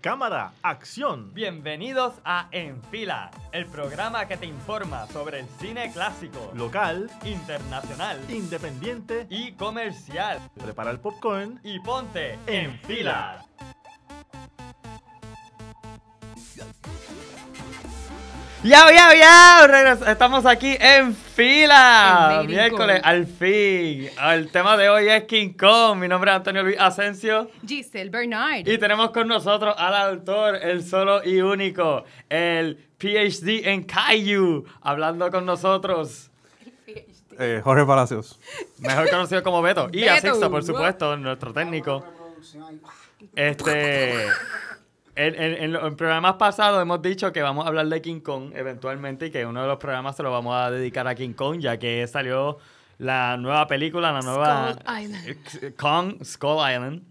Cámara, acción. Bienvenidos a Enfila el programa que te informa sobre el cine clásico, local, internacional, independiente y comercial. Prepara el popcorn y ponte en, fila. Ya, ya, ya, estamos aquí en fila. Miércoles, al fin. El tema de hoy es King Kong. Mi nombre es Antonio Luis Asensio. Giselle Bernard. Y tenemos con nosotros al autor, el solo y único, el PhD en Caillou, hablando con nosotros. Eh, Jorge Palacios. Mejor conocido como Beto. Y a por supuesto, nuestro técnico. Este. En, en, programas pasados hemos dicho que vamos a hablar de King Kong eventualmente y que uno de los programas se lo vamos a dedicar a King Kong, ya que salió la nueva película, la nueva. Skull Island. Eh, Kong, Skull Island.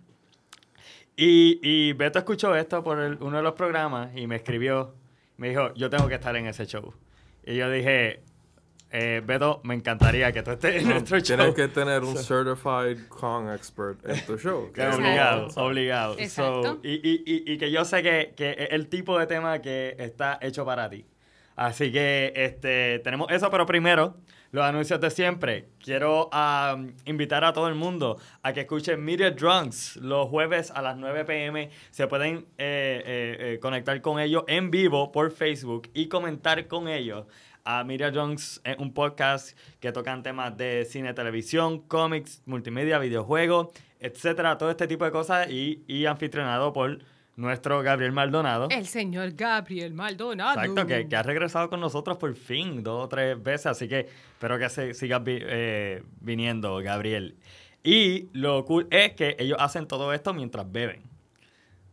Y, y Beto escuchó esto por uno de los programas y me escribió. Me dijo, yo tengo que estar en ese show. Y yo dije, eh, Beto, me encantaría que tú estés en nuestro show. Tienes que tener un certified Kong expert en tu show. Que obligado, obligado. y, que yo sé que, es el tipo de tema que está hecho para ti. Así que este, tenemos eso, pero primero, los anuncios de siempre. Quiero invitar a todo el mundo a que escuchen Media Drunks los jueves a las 9 pm. Se pueden eh, eh, eh, conectar con ellos en vivo por Facebook y comentar con ellos. A Miriam Jones, un podcast que tocan temas de cine, televisión, cómics, multimedia, videojuegos, etcétera, todo este tipo de cosas y, y anfitrionado por nuestro Gabriel Maldonado. El señor Gabriel Maldonado. Exacto, que, ha regresado con nosotros por fin dos o tres veces, así que espero que se, sigas eh, viniendo, Gabriel. Y lo cool es que ellos hacen todo esto mientras beben.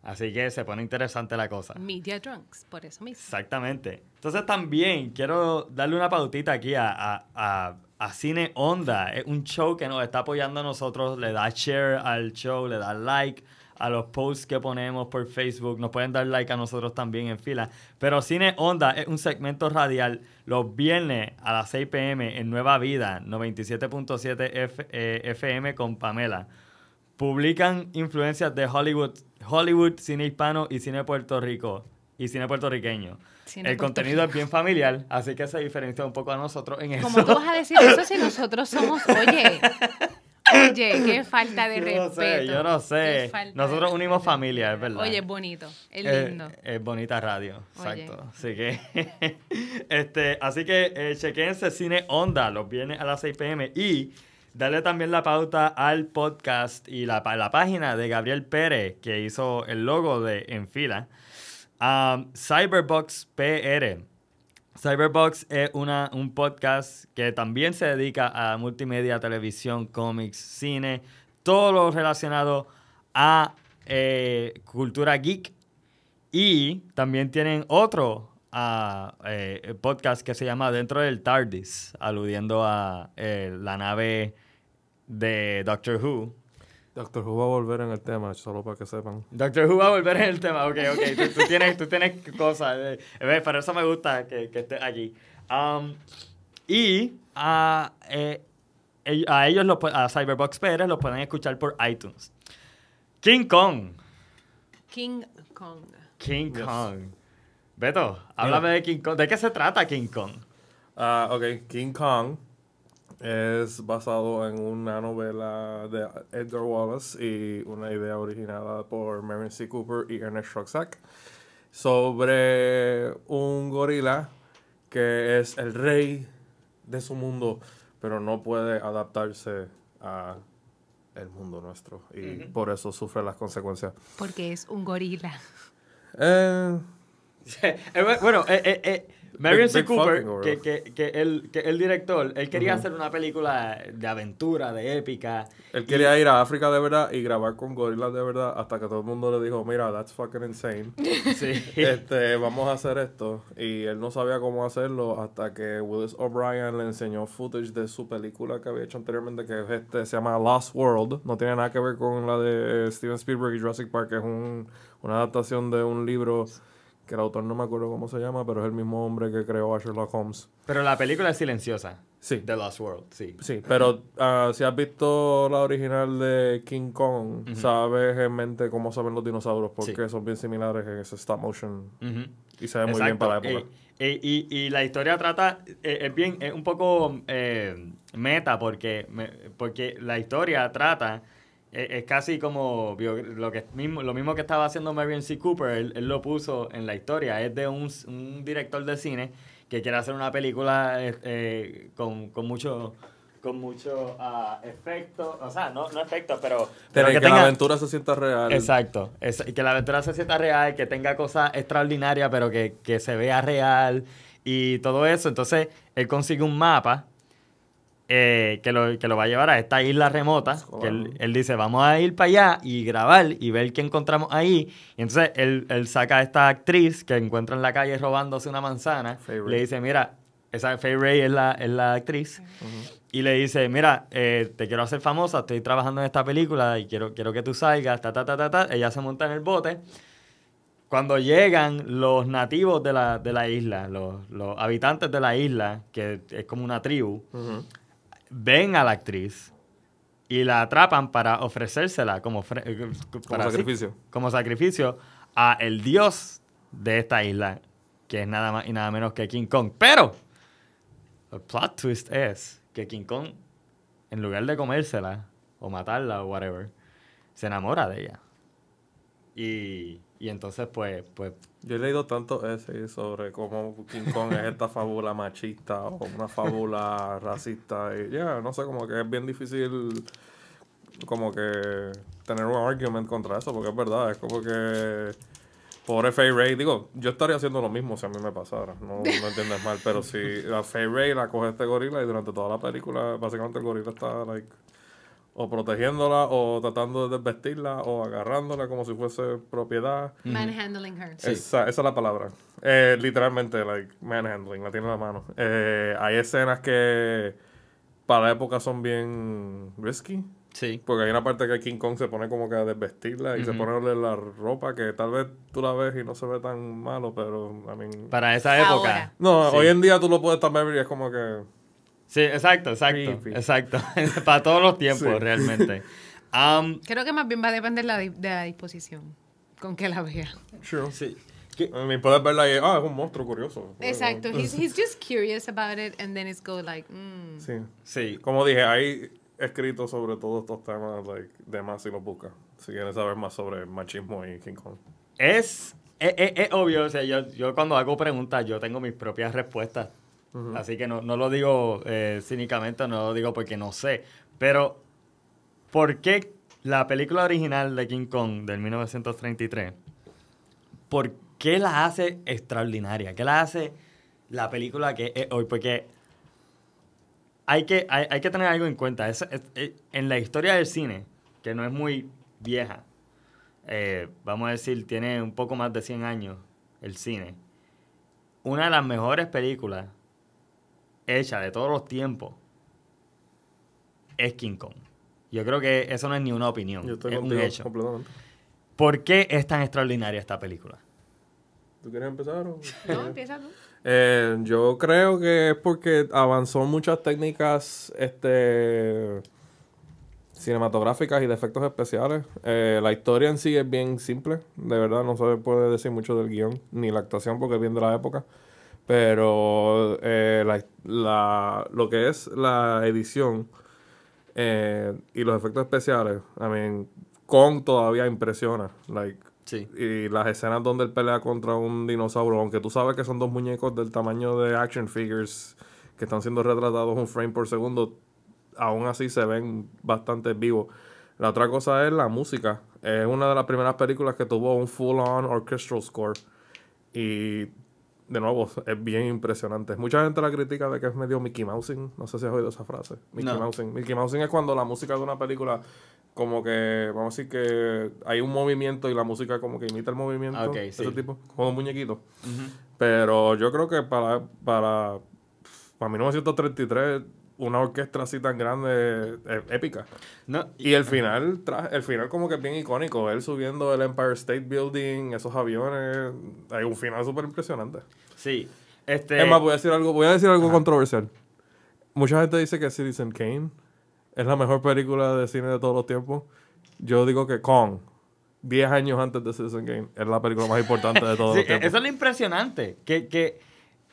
Así que se pone interesante la cosa. Media Drunks, por eso mismo. Exactamente. Entonces también quiero darle una pautita aquí a, Cine Onda. Es un show que nos está apoyando a nosotros. Le da share al show, le da like a los posts que ponemos por Facebook. Nos pueden dar like a nosotros también en fila. Pero Cine Onda es un segmento radial los viernes a las 6 pm en Nueva Vida, 97.7 FM eh, con Pamela. Publican influencias de Hollywood, Hollywood, cine hispano y cine Puerto y cine puertorriqueño. el contenido es bien familiar, así que se diferencia un poco a nosotros en eso. ¿Cómo tú vas a decir eso si nosotros somos, oye, oye, qué falta de yo respeto? sé, yo no sé. Nosotros unimos familia, es verdad. Oye, es bonito, es eh, lindo. Es, bonita radio, exacto. Así que, este, así que eh, chequense Cine Onda los viernes a las 6 pm y Dale también la pauta al podcast y la, la página de Gabriel Pérez, que hizo el logo de Enfila. Fila. Um, Cyberbox PR. Cyberbox es una, un podcast que también se dedica a multimedia, televisión, cómics, cine, todo lo relacionado a eh, cultura geek. Y también tienen otro ah, eh, podcast que se llama Dentro del TARDIS, aludiendo a eh, la nave de Doctor Who. Doctor Who va a volver en el tema, solo para que sepan. Doctor Who va a volver en el tema, ok, ok. Tú, tienes, tú tienes cosas. Eh, eh pero eso me gusta que, que esté allí. Um, y a, ah, eh, a ellos, los, a Cyberbox Pérez, los pueden escuchar por iTunes. King Kong. King Kong. King Kong. Beto, háblame de King Kong. ¿De qué se trata King Kong? Ah, ok, King Kong es basado en una novela de Edgar Wallace y una idea originada por Mary C. Cooper y Ernest Rucksack sobre un gorila que es el rey de su mundo, pero no puede adaptarse a el mundo nuestro y por eso sufre las consecuencias. Porque es un gorila. Eh, eh bueno, eh, eh, eh Marion C. Cooper, que, que, que, el, que, el, director, él quería hacer una película de aventura, de épica. Él quería ir a África de verdad y grabar con gorilas de verdad hasta que todo el mundo le dijo, mira, that's fucking insane. Este, vamos a hacer esto. Y él no sabía cómo hacerlo hasta que Willis O'Brien le enseñó footage de su película que había hecho anteriormente, que este, se llama Lost World. No tiene nada que ver con la de eh, Steven Spielberg y Jurassic Park, es una adaptación de un libro que el autor no me acuerdo cómo se llama, pero es el mismo hombre que creó a Sherlock Holmes. Pero la película es silenciosa. Sí. The Lost World, sí. Sí, pero ah, si has visto la original de King Kong, sabes en mente cómo saben los dinosaurios, porque son bien similares en ese stop motion. Y se ve muy bien para la época. y, la historia trata, eh, es bien, es un poco eh, meta, porque, porque la historia trata es casi como lo, que mismo, lo mismo que estaba haciendo Marion C. Cooper, él, lo puso en la historia. Es de un, director de cine que quiere hacer una película eh, eh, con, mucho con mucho ah, efecto, o sea, no, no pero... Pero, que, la aventura se sienta real. Exacto, es, que la aventura se sienta real, que tenga cosas extraordinarias, pero que, que se vea real y todo eso. Entonces, él consigue un mapa eh, que, lo, que, lo, va a llevar a esta isla remota. Que él, dice, vamos a ir para allá y grabar y ver qué encontramos ahí. entonces él, saca a esta actriz que encuentra en la calle robándose una manzana. le dice, mira, esa Faye Ray es la, actriz. Y le dice, mira, eh, te quiero hacer famosa, estoy trabajando en esta película y quiero, quiero que tú salgas, ta, ta, ta, ta, Ella se monta en el bote. Cuando llegan los nativos de la, isla, los, habitantes de la isla, que es como una tribu, ven a la actriz y la atrapan para ofrecérsela como, eh, sacrificio. como sacrificio a el dios de esta isla, que es nada más y nada menos que King Kong. Pero el plot twist es que King Kong, en lugar de comérsela o matarla o whatever, se enamora de ella. Y y entonces, pues, pues... Yo he leído tanto ese sobre cómo King Kong es esta fábula machista o una fábula racista. Y ya, no sé, como que es bien difícil como que tener un argument contra eso, porque es verdad, es como que... Pobre Faye Ray, digo, yo estaría haciendo lo mismo si a mí me pasara, no, me entiendes mal, pero si a Faye Ray la coge este gorila y durante toda la película, básicamente el gorila está, like o protegiéndola o tratando de desvestirla o agarrándola como si fuese propiedad. Manhandling her. Esa, es la palabra. Eh, literalmente, like, manhandling, la tiene en la mano. Eh, hay escenas que para la época son bien risky. Sí. Porque hay una parte que King Kong se pone como que a desvestirla y se pone la ropa que tal vez tú la ves y no se ve tan malo, pero a mí. Para esa época. No, hoy en día tú lo puedes también ver y es como que... Sí, exacto, exacto. Exacto. Para todos los tiempos, realmente. Creo que más bien va a depender la de la disposición con que la vea. True, Sí. Me puedes verla y, ah, es un monstruo curioso. Exacto. He's, just curious about it and then it's go like, mm. Sí. Sí. Como dije, hay escrito sobre todos estos temas, like, de más si lo buscas. Si quieres saber más sobre machismo y King Kong. Es, es, es, es obvio, o sea, yo, yo cuando hago preguntas, yo tengo mis propias respuestas Así que no, no lo digo eh, cínicamente, no lo digo porque no sé. Pero, ¿por qué la película original de King Kong del 1933, por qué la hace extraordinaria? ¿Qué la hace la película que es hoy? Porque hay que, hay, hay que tener algo en cuenta. Eh, en la historia del cine, que no es muy vieja, eh, vamos a decir, tiene un poco más de 100 años el cine. Una de las mejores películas hecha de todos los tiempos es King Kong. Yo creo que eso no es ni una opinión. Yo estoy es contigo, un hecho. Completamente. ¿Por qué es tan extraordinaria esta película? ¿Tú quieres empezar? O... No, empieza tú. Eh, yo creo que es porque avanzó muchas técnicas este, cinematográficas y de efectos especiales. Eh, la historia en sí es bien simple, de verdad, no se puede decir mucho del guión ni la actuación porque viene de la época. Pero eh, lo que es la edición eh, y los efectos especiales, I mean, Kong todavía impresiona. Like, Y las escenas donde él pelea contra un dinosaurio, aunque tú sabes que son dos muñecos del tamaño de action figures que están siendo retratados un frame por segundo, aún así se ven bastante vivos. La otra cosa es la música. Es una de las primeras películas que tuvo un full-on orchestral score. Y de nuevo, es bien impresionante. Mucha gente la critica de que es medio Mickey Mousing. No sé si has oído esa frase. Mickey mouse Mousing. Mickey Mousing es cuando la música de una película, como que, vamos a decir que hay un movimiento y la música como que imita el movimiento. Ah, ese tipo, como un muñequito. Pero yo creo que para, para, para 1933 una orquesta así tan grande, eh, épica. y el final, el final como que bien icónico, él subiendo el Empire State Building, esos aviones, hay un final súper impresionante. Sí. Este... Es más, voy a decir algo, voy a decir algo controversial. Mucha gente dice que Citizen Kane es la mejor película de cine de todos los tiempos. Yo digo que Kong, 10 años antes de Citizen Kane, es la película más importante de todos los tiempos. Eso es lo impresionante, que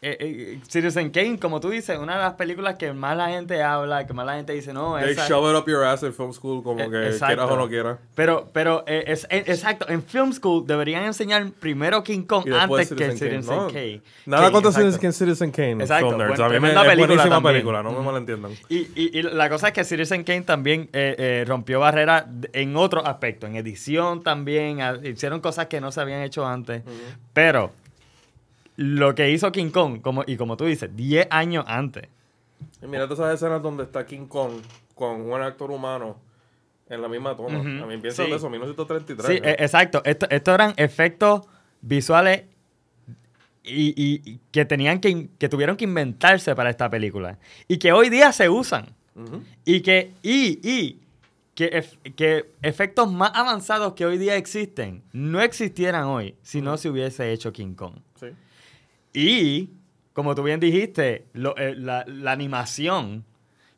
eh, eh, Citizen Kane, como tú dices, una de las películas que más la gente habla, que más la gente dice, no, They shove it up your ass in film school, como eh, que quieras o no quieras. Pero, pero, es, exacto, en film school deberían enseñar primero King Kong antes que Citizen Kane. Nada contra Citizen, Kane. Exacto, a es película buenísima película, no me malentiendan. Y, y, la cosa es que Citizen Kane también rompió barreras en otro aspecto, en edición también, ah, hicieron cosas que no se habían hecho antes, pero lo que hizo King Kong, como, y como tú dices, 10 años antes. Y mira todas esas escenas donde está King Kong con un actor humano en la misma toma. A mí pienso de eso, 1933. Sí, e, exacto. Estos eran efectos visuales y, que tenían que, que, tuvieron que inventarse para esta película. Y que hoy día se usan. Y que, y, que, efectos más avanzados que hoy día existen no existieran hoy si no se hubiese hecho King Kong. Y, como tú bien dijiste, eh, la, animación,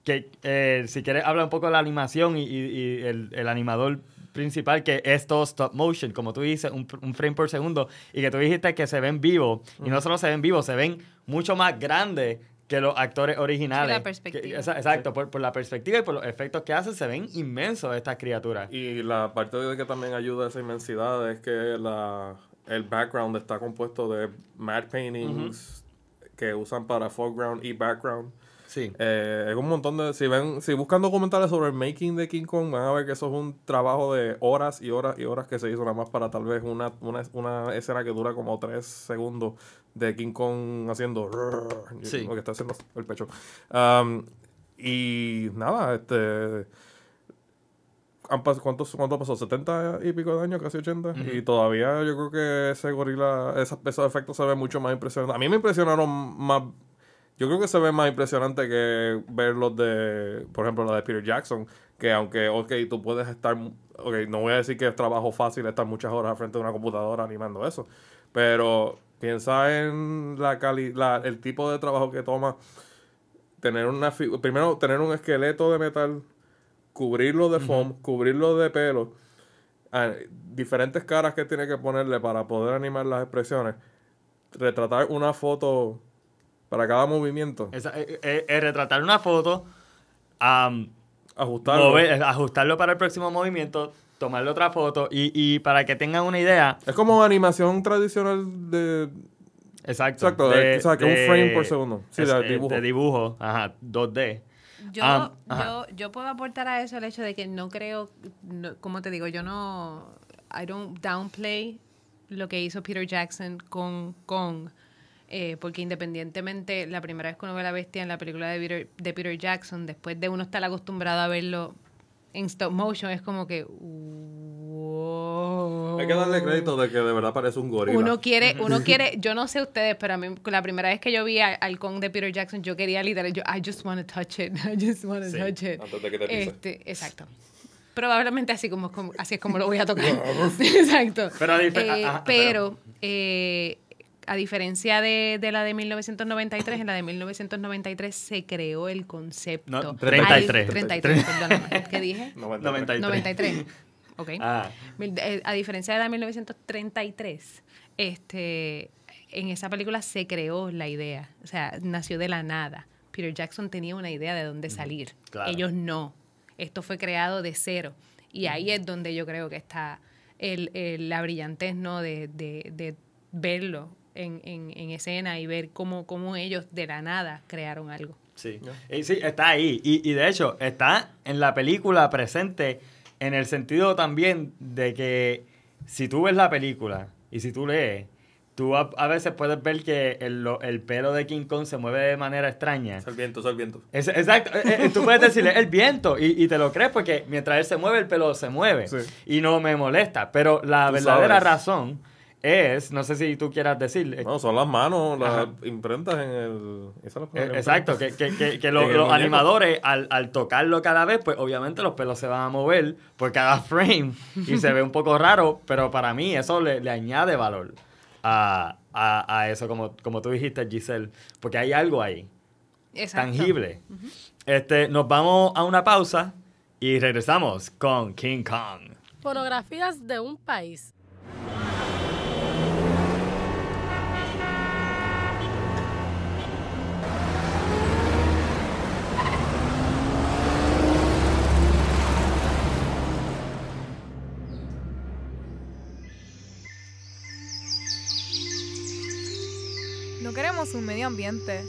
que eh, si quieres habla un poco de la animación y, el, animador principal que es todo stop motion, como tú dices, un, frame por segundo, y que tú dijiste que se ven vivos, y no solo se ven vivos, se ven mucho más grandes que los actores originales. Por la perspectiva. exacto, por, por, la perspectiva y por los efectos que hacen, se ven inmensos estas criaturas. Y la parte de que también ayuda a esa inmensidad es que la, el background está compuesto de matte paintings que usan para foreground y background. Sí. Eh, es un montón de. Si ven, si buscan documentales sobre el making de King Kong, van a ver que eso es un trabajo de horas y horas y horas que se hizo nada más para tal vez una, una, escena que dura como tres segundos de King Kong haciendo. Lo que está haciendo el pecho. Um, y nada, este han ¿cuántos, ¿cuánto pasó? ¿70 y pico de años? Casi 80. Y todavía yo creo que ese gorila, esos, efectos se ven mucho más impresionantes. A mí me impresionaron más. Yo creo que se ve más impresionante que ver los de, por ejemplo, los de Peter Jackson, que aunque, ok, tú puedes estar, ok, no voy a decir que es trabajo fácil estar muchas horas frente a una computadora animando eso, pero piensa en la, el tipo de trabajo que toma tener una, primero tener un esqueleto de metal cubrirlo de foam, cubrirlo de pelo, diferentes caras que tiene que ponerle para poder animar las expresiones, retratar una foto para cada movimiento. Es, eh, eh, eh, retratar una foto, ajustarlo. ajustarlo para el próximo movimiento, tomarle otra foto y, para que tengan una idea. Es como animación tradicional de... Exacto. Exacto, o sea, que un frame por segundo. Sí, de dibujo. De dibujo, ajá, 2D. Yo, ah, yo, yo, puedo aportar a eso el hecho de que no creo, no, como te digo, yo no, I don't downplay lo que hizo Peter Jackson con Kong. Eh, porque independientemente, la primera vez que uno ve la bestia en la película de de Peter Jackson, después de uno estar acostumbrado a verlo en stop motion es como que. Hay que darle crédito de que de verdad parece un gorila. Uno quiere, uno quiere, yo no sé ustedes, pero a mí la primera vez que yo vi al con de Peter Jackson, yo quería literal, yo, I just want to touch it, I just want to touch it. Antes de que te este, exacto probablemente así como, así es como lo voy a tocar exacto pero, eh, pero eh, a diferencia de, la de 1993, en la de 1993 se creó el concepto. No, 33. ¿Qué dije? 93. 93. Ok. Ah. Eh, a diferencia de la de 1933, este, en esa película se creó la idea. O sea, nació de la nada. Peter Jackson tenía una idea de dónde salir. Ellos no. Esto fue creado de cero. Y ahí es donde yo creo que está la brillantez ¿no? de, de, de verlo en, en, en escena y ver cómo, cómo ellos de la nada crearon algo. Sí, sí está ahí. Y, y, de hecho, está en la película presente en el sentido también de que si tú ves la película y si tú lees, tú a, veces puedes ver que el, pelo de King Kong se mueve de manera extraña. Es el viento, es el viento. exacto, eh, eh, tú puedes decirle el viento y, te lo crees porque mientras él se mueve, el pelo se mueve. Y no me molesta, pero la verdadera razón es, no sé si tú quieras decir. Eh, no, son las manos, las imprentas en el. Eh, exacto, que, los, animadores al, tocarlo cada vez, pues obviamente los pelos se van a mover por cada frame y se ve un poco raro, pero para mí eso le, añade valor a, eso, como, como tú dijiste, Giselle, porque hay algo ahí. Exacto. Tangible. este, nos vamos a una pausa y regresamos con King Kong. Fotografías de un país su medio ambiente.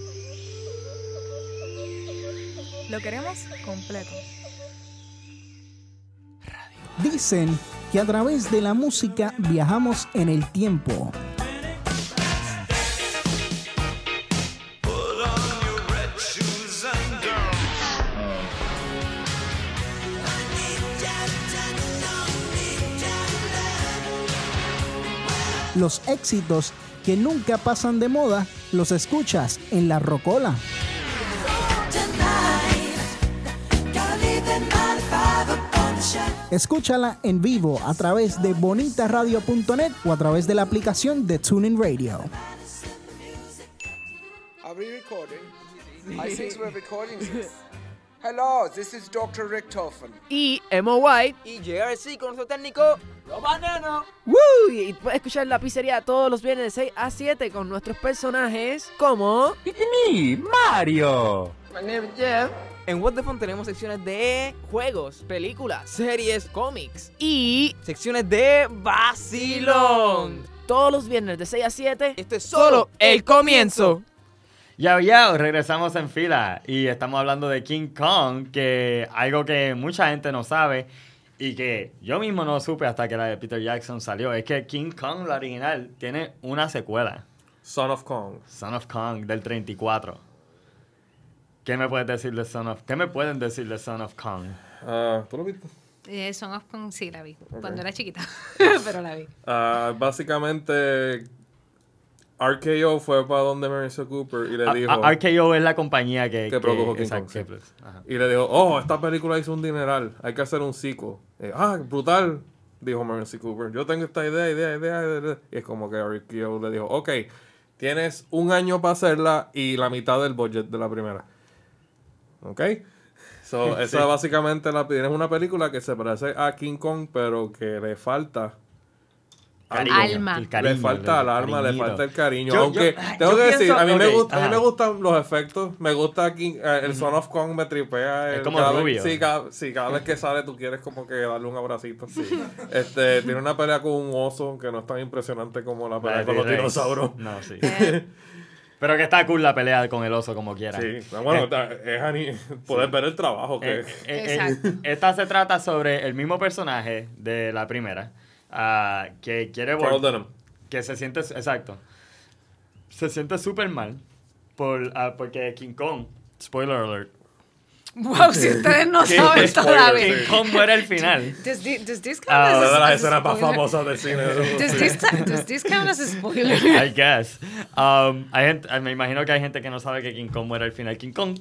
Lo queremos completo. Dicen que a través de la música viajamos en el tiempo. Los éxitos que nunca pasan de moda, los escuchas en La Rocola. Escúchala en vivo a través de bonitaradio.net o a través de la aplicación de Tuning Radio. Dr. Y White. Y JRC con su técnico ¡Los bananos! ¡Woo! Y puedes escuchar la pizzería todos los viernes de 6 a 7 con nuestros personajes como. mi Mario! My name is Jeff. En What the Fun tenemos secciones de juegos, películas, series, cómics y secciones de vacilón. Todos los viernes de 6 a 7. ¡Este es solo el comienzo. ya ya. regresamos en fila y estamos hablando de King Kong, que algo que mucha gente no sabe y que yo mismo no supe hasta que la de Peter Jackson salió, es que King Kong, la original, tiene una secuela. Son of Kong. Son of Kong, del 34. ¿Qué me puedes decir Son me pueden decir de Son of Kong? Ah, ¿Tú lo viste? Eh, Son of Kong sí la vi, cuando era chiquita, pero la vi. Ah, básicamente RKO fue para donde Mercy Cooper y le dijo. RKO es la compañía que, que, produjo King Kong. Y le dijo, oh, esta película hizo un dineral, hay que hacer un sequel. Eh, ah, brutal, dijo Mercy Cooper. Yo tengo esta idea, idea, idea, Y es como que RKO le dijo, ok, tienes un año para hacerla y la mitad del budget de la primera. ¿Ok? So, esa básicamente la tienes una película que se parece a King Kong, pero que le falta alma. le falta el alma, le falta el cariño. Aunque tengo que decir, a mí, me gustan los efectos, me gusta eh, el Son of Kong, me tripea. es como rubio. Sí, cada, vez que sale tú quieres como que darle un abracito. Este, tiene una pelea con un oso que no es tan impresionante como la pelea con los dinosaurios. No, sí. Pero que está cool la pelea con el oso como quiera. Sí, bueno, eh, es, poder ver el trabajo que eh, Esta se trata sobre el mismo personaje de la primera Ah, que quiere Que se siente, exacto. Se siente súper mal por, ah, porque King Kong, spoiler alert. Wow, si ustedes no saben todavía. King Kong muere al final. Does, ah, does las escenas más famosas del cine. Does this, does this spoiler? I guess. Um, eh, me imagino que hay gente que no sabe que King Kong muere al final. King Kong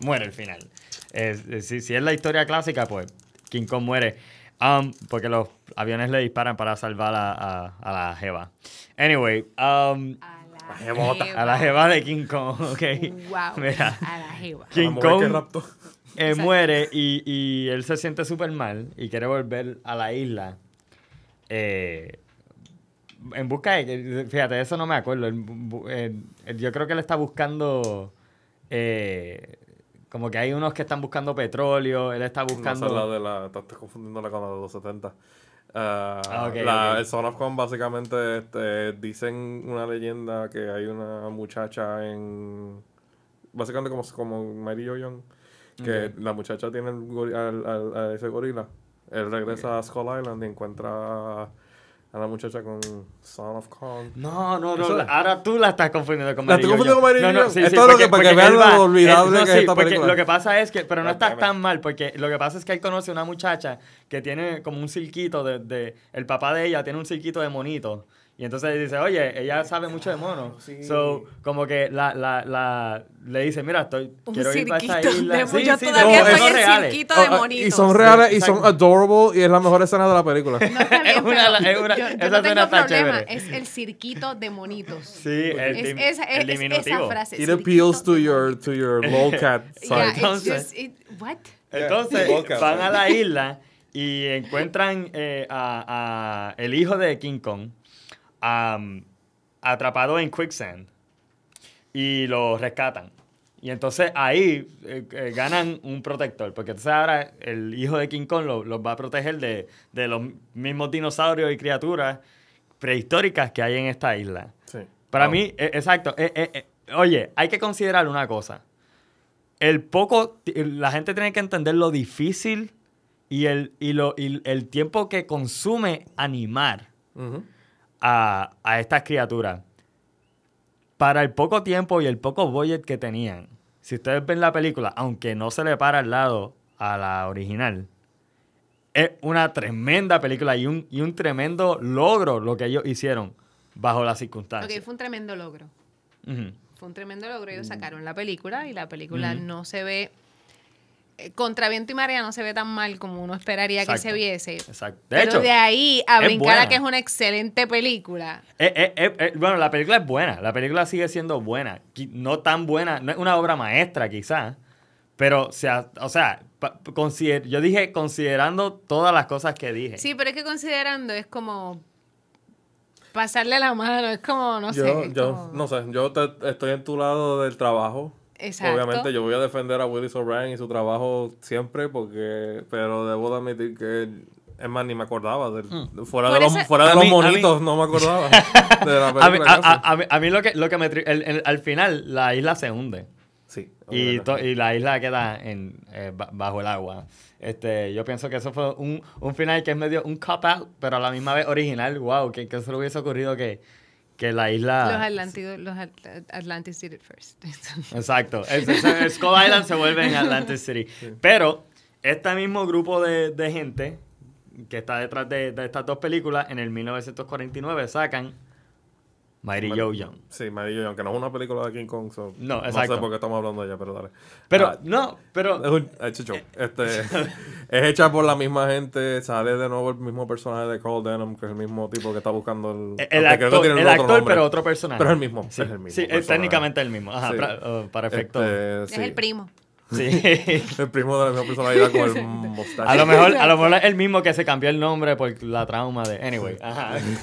muere al final. si, si es la historia clásica, pues King Kong muere. Um, porque los aviones le disparan para salvar a, la Jeva. Anyway. Um, A la jeva de King Kong, ok. Wow. a la jeva. King Kong eh, muere y, él se siente súper mal y quiere volver a la isla. Eh, en busca de. Fíjate, eso no me acuerdo. Eh, yo creo que él está buscando. Eh, como que hay unos que están buscando petróleo, él está buscando. esa la de la. Estás la con la de los ah, ah Son of Con básicamente este, dicen una leyenda que hay una muchacha en. Básicamente como, como Mary jo que la muchacha tiene al, a ese gorila. Él regresa a Skull Island y encuentra a la muchacha con Son of Kong. No, no, no. ahora tú la estás confundiendo con Marilyn. La confundiendo con Esto es lo que, para que vean lo olvidable eh, que Lo que pasa es que, pero no estás tan mal, porque lo que pasa es que él conoce a una muchacha que tiene como un cirquito de, de el papá de ella tiene un cirquito de monito. Y entonces dice, oye, ella sabe mucho de mono. Ah, so, como que la, la, la, le dice, mira, estoy, quiero ir para esa isla. De yo todavía el cirquito de monitos. Oh, oh, y son reales y son adorable y es la mejor escena de la película. es una, es esa escena chévere. es el cirquito de monitos. Sí, es, esa, es, el Esa frase, It appeals to your, to your entonces, what? entonces van a la isla y encuentran eh, a, a el hijo de King Kong atrapado en quicksand y lo rescatan. Y entonces ahí eh, eh, ganan un protector, porque entonces ahora el hijo de King Kong los va a proteger de, los mismos dinosaurios y criaturas prehistóricas que hay en esta isla. Sí. Para mí, e, exacto. E, e, oye, hay que considerar una cosa. El poco, la gente tiene que entender lo difícil y el, y el tiempo que consume animar a, estas criaturas. Para el poco tiempo y el poco budget que tenían, si ustedes ven la película, aunque no se le para al lado a la original, es una tremenda película y un, y un tremendo logro lo que ellos hicieron bajo las circunstancias. Ok, fue un tremendo logro. Fue un tremendo logro. Ellos mm. sacaron la película y la película no se ve eh, contra viento y marea no se ve tan mal como uno esperaría que se viese. De de ahí a brincar a que es una excelente película. Eh, eh, bueno, la película es buena. La película sigue siendo buena. No tan buena, no es una obra maestra quizás. Pero, o sea, yo dije considerando todas las cosas que dije. Sí, pero es que considerando es como pasarle la mano, es como, no sé. Yo, no sé, yo estoy en tu lado del trabajo Obviamente yo voy a defender a Willis O'Brien y su trabajo siempre, porque pero debo admitir que es más, ni me acordaba. Del, hmm. Fuera de, los, fuera monitos, no me acordaba. a, mí, lo que, me... El, al final, la isla se hunde. Sí. Y, y, la isla queda en, eh, bajo el agua. Este, yo pienso que eso fue un, final que es medio un cop-out, pero a la misma vez original. ¡Wow! Que, que se le hubiese ocurrido que que la isla... Los Atlantis los Atlantic City first. Exacto. Es, Island se vuelve en Atlantic City. Pero este mismo grupo de, de gente que está detrás de, de estas dos películas, en el 1949 sacan Mary Joe Young. Sí, Mighty Joe Young, que no es una película de King Kong. no, No sé por qué estamos hablando de ella, pero dale. Pero, ah, no, pero. Es, eh, este, es hecha por la misma gente, sale de nuevo el mismo personaje de Cole Denham, que es el mismo tipo que está buscando el. El, actor, el actor pero otro personaje. Pero es el mismo. es el mismo. Sí, es técnicamente el mismo. Ajá, oh, para, efecto. Este, es el primo. Sí. el primo de la misma personalidad con el mostacho. A lo mejor, a lo mejor es el mismo que se cambió el nombre por la trauma de. Anyway.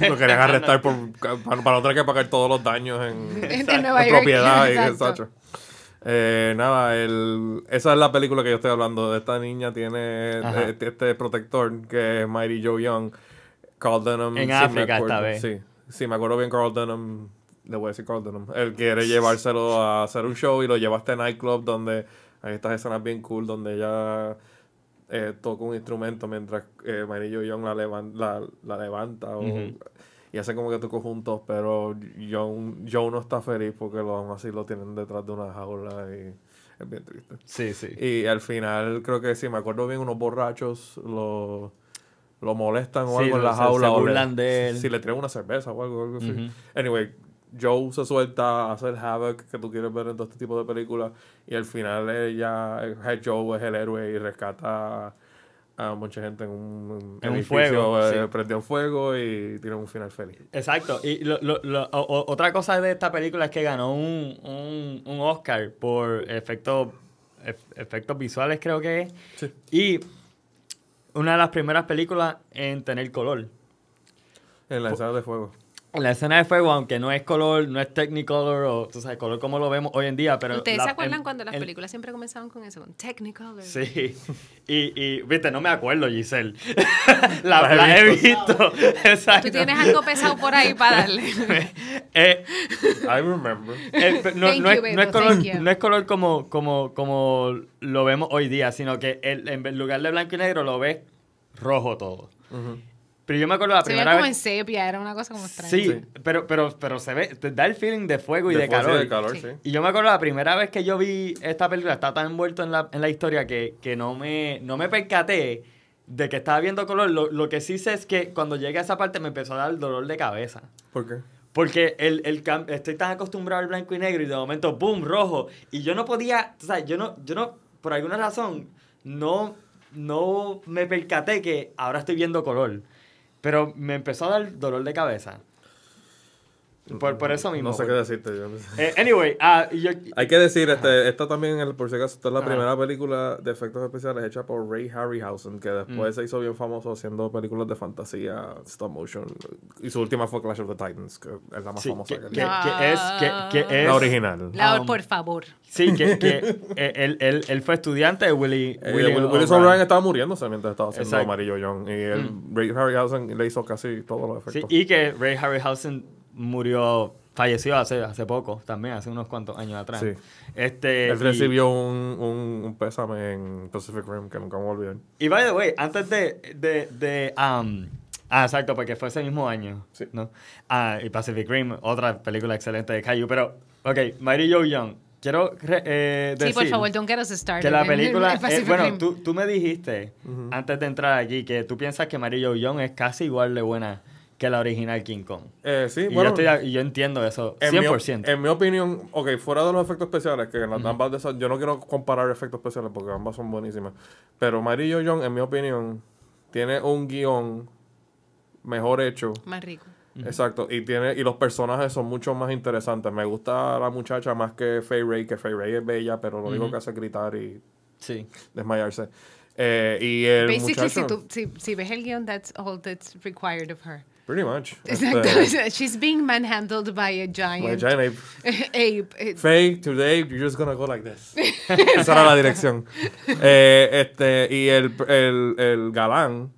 Lo querían arrestar por, para, no tener que pagar todos los daños en, propiedad y eh, nada, esa es la película que yo estoy hablando. Esta niña tiene eh, este, protector que es Mighty Joe Young. Carl Denham. En África esta vez. Sí, sí, me acuerdo bien Carl Denham. Le voy a decir Carl Denham. Él quiere llevárselo a hacer un show y lo lleva a este nightclub donde hay estas escenas bien cool donde ella eh, toca un instrumento mientras eh, Marillo John la, la, la, levanta y hacen como que toco juntos, pero John, John no está feliz porque lo, aún así lo tienen detrás de una jaula y es bien triste. Sí, sí. Y al final creo que sí, me acuerdo bien, unos borrachos lo lo molestan o algo en la jaula. o de Si, le traen una cerveza o algo, así. Anyway, Joe se suelta a hacer Havoc que tú quieres ver en todo este tipo de películas y al final ya Joe es el héroe y rescata a mucha gente en un, en un fuego, eh, prendió fuego y tiene un final feliz. Exacto. Y lo, otra cosa de esta película es que ganó un, Oscar por efectos efectos visuales creo que es. Y una de las primeras películas en tener color. En la sala de fuego. La escena de fuego, aunque no es color, no es Technicolor o, tú sabes, color como lo vemos hoy en día, pero... ¿Ustedes se acuerdan cuando las películas siempre comenzaban con eso, con Technicolor? Sí. Y, y viste, no me acuerdo, Giselle. la, verdad, he visto. Exacto. Tú tienes algo pesado por ahí para darle. Eh, I remember. Eh, no, es, no, es, color, no es color como, como, como lo vemos hoy día, sino que en lugar de blanco y negro lo ves rojo todo. Uh pero yo me acuerdo la primera vez. como en sepia, era una cosa como extraña. Sí, Pero, pero, pero se ve, te da el feeling de fuego y de, calor. Y, sí. y yo me acuerdo la primera vez que yo vi esta película, estaba tan envuelto en la, en la historia que, que no, me, no me percaté de que estaba viendo color. Lo, lo, que sí sé es que cuando llegué a esa parte me empezó a dar dolor de cabeza. ¿Por qué? Porque el, el, estoy tan acostumbrado al blanco y negro y de momento, ¡boom! rojo. Y yo no podía, o sea, yo no, yo no, por alguna razón, no, no me percaté que ahora estoy viendo color. Pero me empezó a dar dolor de cabeza. Por, por, eso mismo. No sé qué pues. decirte yo. Eh, anyway, ah, yo... hay que decir, este, esta también, por si acaso, esta es la primera película de efectos especiales hecha por Ray Harryhausen, que después mm. se hizo bien famoso haciendo películas de fantasía, stop motion. Y su última fue Clash of the Titans, que es la más famosa que, que, es, que, es. La original. La, um, por favor. Sí, que, que eh, él, fue estudiante de Willy. Eh, O'Brien. Willy O'Brien estaba muriéndose mientras estaba haciendo Amarillo John. Y él, mm. Ray Harryhausen le hizo casi todos los efectos. Sí, y que Ray Harryhausen murió falleció hace, hace poco también, hace unos cuantos años atrás. Este, Él recibió un, un, pésame en Pacific Rim que nunca me olvidé. Y by the way, antes de... de, de um, ah, exacto, porque fue ese mismo año. ¿no? Ah, y Pacific Rim, otra película excelente de Caillou. Pero, ok, Mary Jo Young. Quiero decir eh, eh, sí, por favor, don't get us started. que la película... Eh, bueno, tú, tú, me dijiste antes de entrar aquí que tú piensas que Mary Jo Young es casi igual de buena que la original King Kong. Eh, sí, y bueno, yo, yo, entiendo eso 100%. En mi, opinión, ok, fuera de los efectos especiales, que en las ambas de yo no quiero comparar efectos especiales porque ambas son buenísimas, pero Marillo John, en mi opinión, tiene un guión mejor hecho. Más rico. Exacto, y tiene y los personajes son mucho más interesantes. Me gusta la muchacha más que Faye Ray, que Faye Ray es bella, pero lo único que hace es gritar y desmayarse. Eh, y el Basically, si, tú, si, si ves el guion, that's all that's required of her. Pretty much. Uh, Exacto. She's being manhandled by a giant. By a giant ape. ape. Faye, today you're just gonna go like this. Esa era la dirección. Eh, este, y el, el, el, galán,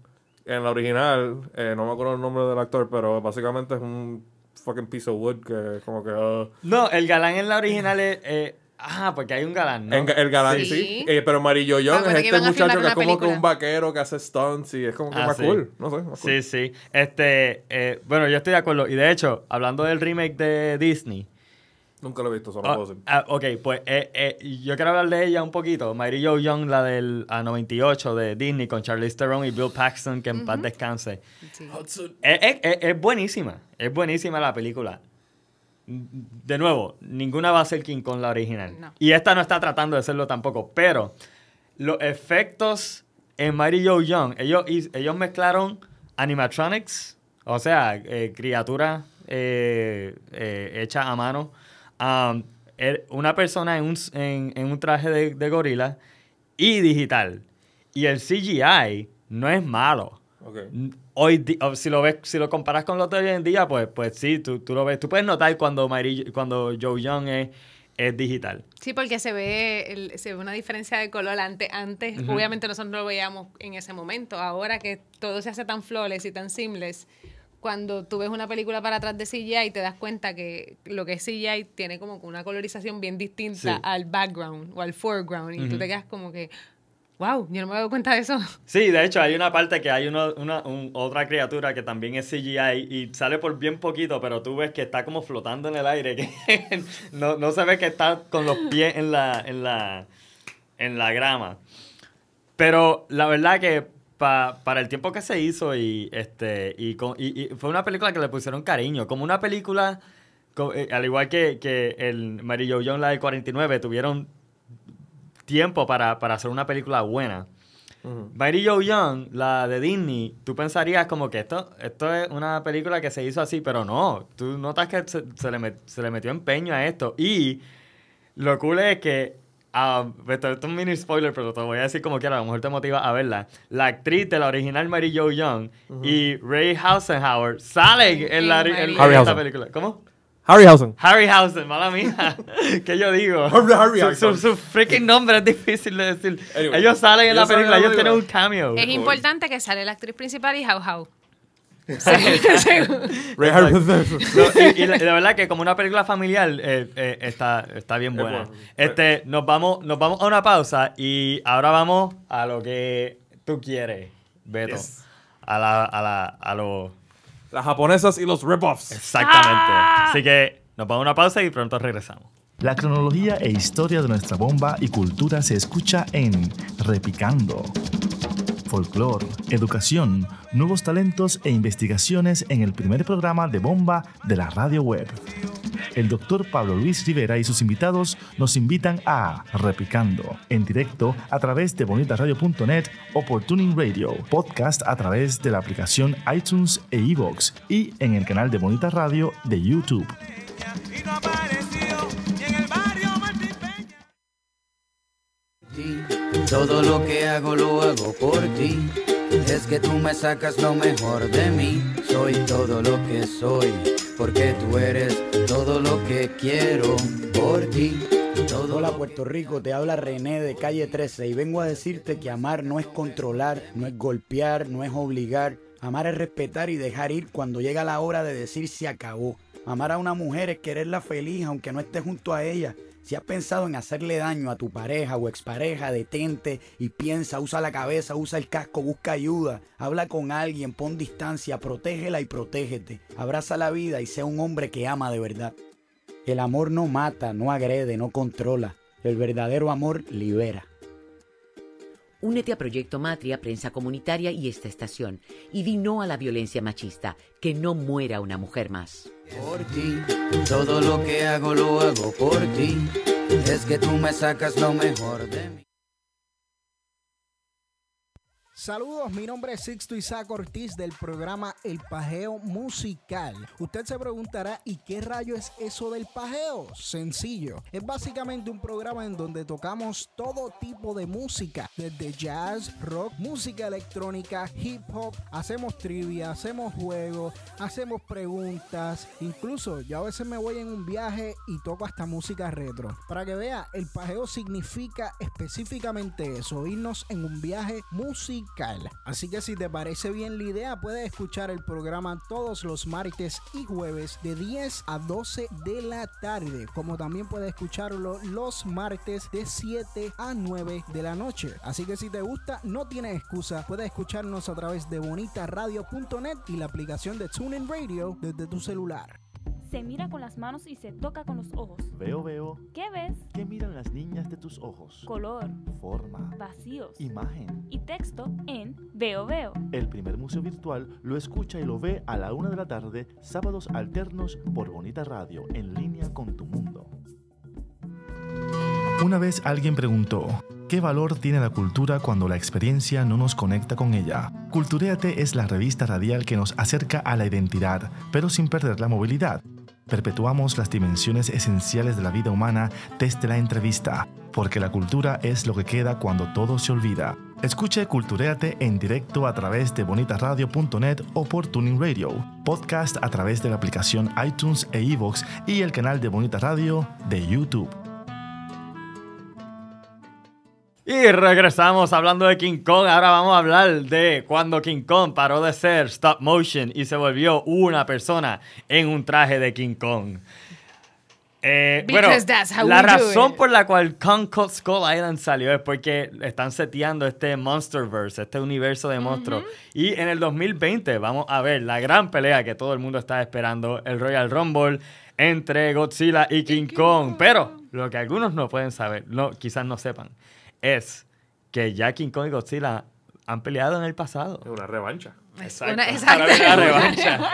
en la original, eh, no me acuerdo el nombre del actor, pero básicamente es un fucking piece of wood que como que... Uh, no, el galán en la original es... Eh, Ah, porque hay un galán, ¿no? el galán, sí. Eh, pero Marillo Young ah, es este muchacho que es como que un vaquero que hace stunts y es como que ah, más cool. No sé, Sí, sí. Este, eh, bueno, yo estoy de acuerdo. Y de hecho, hablando del remake de Disney. Nunca lo he visto, solo oh, ok, pues eh, eh, yo quiero hablar de ella un poquito. Marillo Young, la del a 98 de Disney con Charlize Theron y Bill Paxton, que en paz descanse. es buenísima. Es buenísima la película de nuevo, ninguna va a ser King Kong la original. Y esta no está tratando de serlo tampoco, pero los efectos en Mighty Joe Young, ellos, ellos mezclaron animatronics, o sea, eh, criatura criaturas eh, eh, hechas a mano, um, er, una persona en un, traje de, gorila y digital. Y el CGI no es malo hoy si lo ves, si lo comparas con lo de hoy en día, pues, pues sí, tú, lo ves. Tú puedes notar cuando, cuando Joe Young es digital. Sí, porque se ve, se ve una diferencia de color. Antes, obviamente nosotros no lo veíamos en ese momento. Ahora que todo se hace tan flores y tan simples, cuando tú ves una película para atrás de CGI te das cuenta que lo que es CGI tiene como una colorización bien distinta al background o al foreground. Y tú te quedas como que, Wow, yo no me he dado cuenta de eso. Sí, de hecho hay una parte que hay una, otra criatura que también es CGI y sale por bien poquito, pero tú ves que está como flotando en el aire, que no, no se ve que está con los pies en la, en la, en la grama. Pero la verdad que para el tiempo que se hizo y, este, y, fue una película que le pusieron cariño, como una película, eh, al igual que, que el Mary Jo Young, la de 49, tuvieron tiempo para, hacer una película buena. Mary Jo Young, la de Disney, tú pensarías como que esto, esto es una película que se hizo así, pero no, tú notas que se, le, metió empeño a esto. Y lo cool es que, ah, esto, es un mini spoiler, pero te voy a decir como quiera, a lo mejor te motiva a verla. La actriz de la original Mary Jo Young y Ray Hausenhauer salen en, la, en esta película. ¿Cómo? Harryhausen. Harryhausen, mala mía. ¿Qué yo digo? Harryhausen. Su, su, freaking nombre es difícil de decir. ellos salen en la película, ellos tienen un cameo. Es importante que sale la actriz principal y How How. y, y, la, verdad que como una película familiar eh, eh, está, está bien buena. Este, nos vamos, nos vamos a una pausa y ahora vamos a lo que tú quieres, Beto. A la, a la, a las japonesas y los rip-offs. Exactamente. Ah. Así que nos vamos a una pausa y pronto regresamos. La cronología e historia de nuestra bomba y cultura se escucha en Repicando. Folklore, educación, nuevos talentos e investigaciones en el primer programa de bomba de la radio web. El doctor Pablo Luis Rivera y sus invitados nos invitan a Repicando, en directo a través de bonitaradio.net o por Tuning Radio, podcast a través de la aplicación iTunes e iVoox y en el canal de Bonita Radio de YouTube. Todo lo que hago lo hago por ti. Es que tú me sacas lo mejor de mí. Soy todo lo que soy, porque tú eres todo lo que quiero por ti. Todo Hola Puerto Rico, te habla René de calle 13 y vengo a decirte que amar no es controlar, no es golpear, no es obligar. Amar es respetar y dejar ir cuando llega la hora de decir se acabó. Amar a una mujer es quererla feliz aunque no esté junto a ella si has pensado en hacerle daño a tu pareja o expareja, detente y piensa, usa la cabeza, usa el casco, busca ayuda, habla con alguien, pon distancia, protégela y protégete. Abraza la vida y sea un hombre que ama de verdad. El amor no mata, no agrede, no controla. El verdadero amor libera. Únete a Proyecto Matria, Prensa Comunitaria y esta estación y di no a la violencia machista, que no muera una mujer más. todo lo que hago lo hago por ti, es que tú me sacas lo mejor de mí. Saludos, mi nombre es Sixto Isaac Ortiz del programa El Pajeo Musical. Usted se preguntará, ¿y qué rayo es eso del pajeo? Sencillo, es básicamente un programa en donde tocamos todo tipo de música, desde jazz, rock, música electrónica, hip hop, hacemos trivia, hacemos juegos, hacemos preguntas, incluso yo a veces me voy en un viaje y toco hasta música retro. Para que vea, el pajeo significa específicamente eso, irnos en un viaje musical Así que si te parece bien la idea, puedes escuchar el programa todos los martes y jueves de 10 a 12 de la tarde, como también puedes escucharlo los martes de 7 a 9 de la noche. Así que si te gusta, no tienes excusa, puedes escucharnos a través de bonitaradio.net y la aplicación de TuneIn Radio desde tu celular. Se mira con las manos y se toca con los ojos. Veo, veo. ¿Qué ves? ¿Qué miran las niñas de tus ojos? Color. Forma. Vacíos. Imagen. Y texto en Veo, veo. El primer museo virtual lo escucha y lo ve a la una de la tarde, sábados alternos por Bonita Radio, en línea con tu mundo. Una vez alguien preguntó, ¿qué valor tiene la cultura cuando la experiencia no nos conecta con ella? Culturéate es la revista radial que nos acerca a la identidad, pero sin perder la movilidad. Perpetuamos las dimensiones esenciales de la vida humana desde la entrevista, porque la cultura es lo que queda cuando todo se olvida. Escuche Culturéate en directo a través de bonitaradio.net o por Tuning Radio, podcast a través de la aplicación iTunes e iVoox y el canal de Bonita Radio de YouTube. Y regresamos hablando de King Kong. Ahora vamos a hablar de cuando King Kong paró de ser stop motion y se volvió una persona en un traje de King Kong. Eh, bueno, la razón por la cual Kong Skull Island salió es porque están seteando este Monsterverse, este universo de monstruos. Y en el 2020 vamos a ver la gran pelea que todo el mundo está esperando, el Royal Rumble entre Godzilla y King, Kong. Pero lo que algunos no pueden saber, no, quizás no sepan, es que ya King Kong y Godzilla han peleado en el pasado. Es una revancha. Exacto. Una revancha.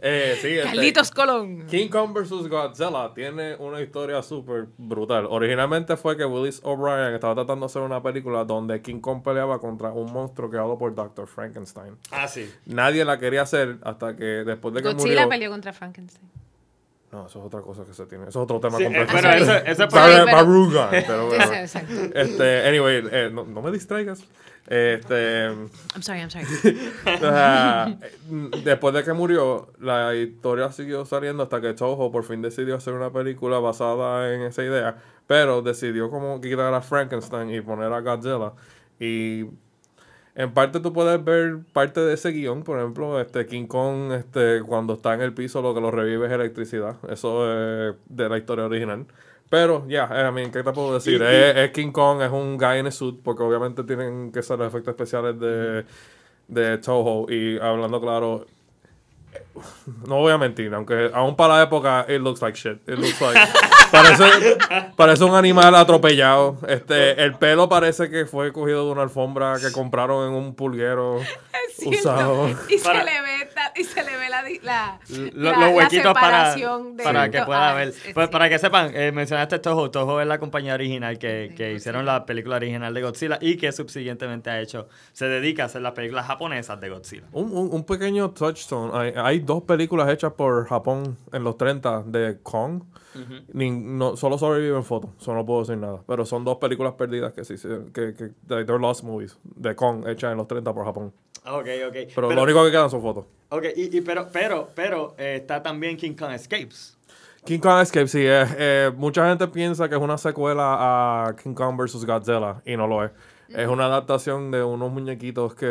Eh, sí, este, King Kong vs. Godzilla tiene una historia súper brutal. Originalmente fue que Willis O'Brien estaba tratando de hacer una película donde King Kong peleaba contra un monstruo creado por Dr. Frankenstein. Ah, sí. Nadie la quería hacer hasta que después de que murió... Godzilla peleó contra Frankenstein. No, eso es otra cosa que se tiene. Eso es otro tema sí, Bueno, Pero es Pero Exacto. Este, anyway, eh, no, me distraigas. Este, I'm sorry, I'm sorry. después de que murió, la historia siguió saliendo hasta que Toho por fin decidió hacer una película basada en esa idea. Pero decidió como quitar a Frankenstein y poner a Godzilla. Y en parte tú puedes ver parte de ese guión, por ejemplo, este King Kong, este, cuando está en el piso, lo que lo revive es electricidad. Eso es de la historia original. Pero, ya, yeah, I ¿qué te puedo decir? es, King Kong, es un guy in a suit, porque obviamente tienen que ser los efectos especiales de, de Toho. Y hablando claro, no voy a mentir, aunque aún para la época, it looks like shit. parece, un animal atropellado. Este, el pelo parece que fue cogido de una alfombra que compraron en un pulguero usado. Y se le ve y se le ve la, la, los huequitos para, que pueda ah, ver. pues, Para que sepan, eh, mencionaste Toho. Toho es la compañía original que, hicieron la película original de Godzilla y que subsiguientemente ha hecho, se dedica a hacer las películas japonesas de Godzilla. Un, pequeño touchstone. Hay, dos películas hechas por Japón en los 30 de Kong. solo sobreviven fotos, solo no puedo decir nada. Pero son dos películas perdidas que sí, que, que, they're lost movies de Kong hechas en los 30 por Japón. Ok, ok. Pero, lo único que quedan son fotos. Ok, y, pero, pero, pero eh, está también King Kong Escapes. King Kong Escapes sí. Eh, eh, mucha gente piensa que es una secuela a King Kong vs. Godzilla y no lo es. Es una adaptación de unos muñequitos que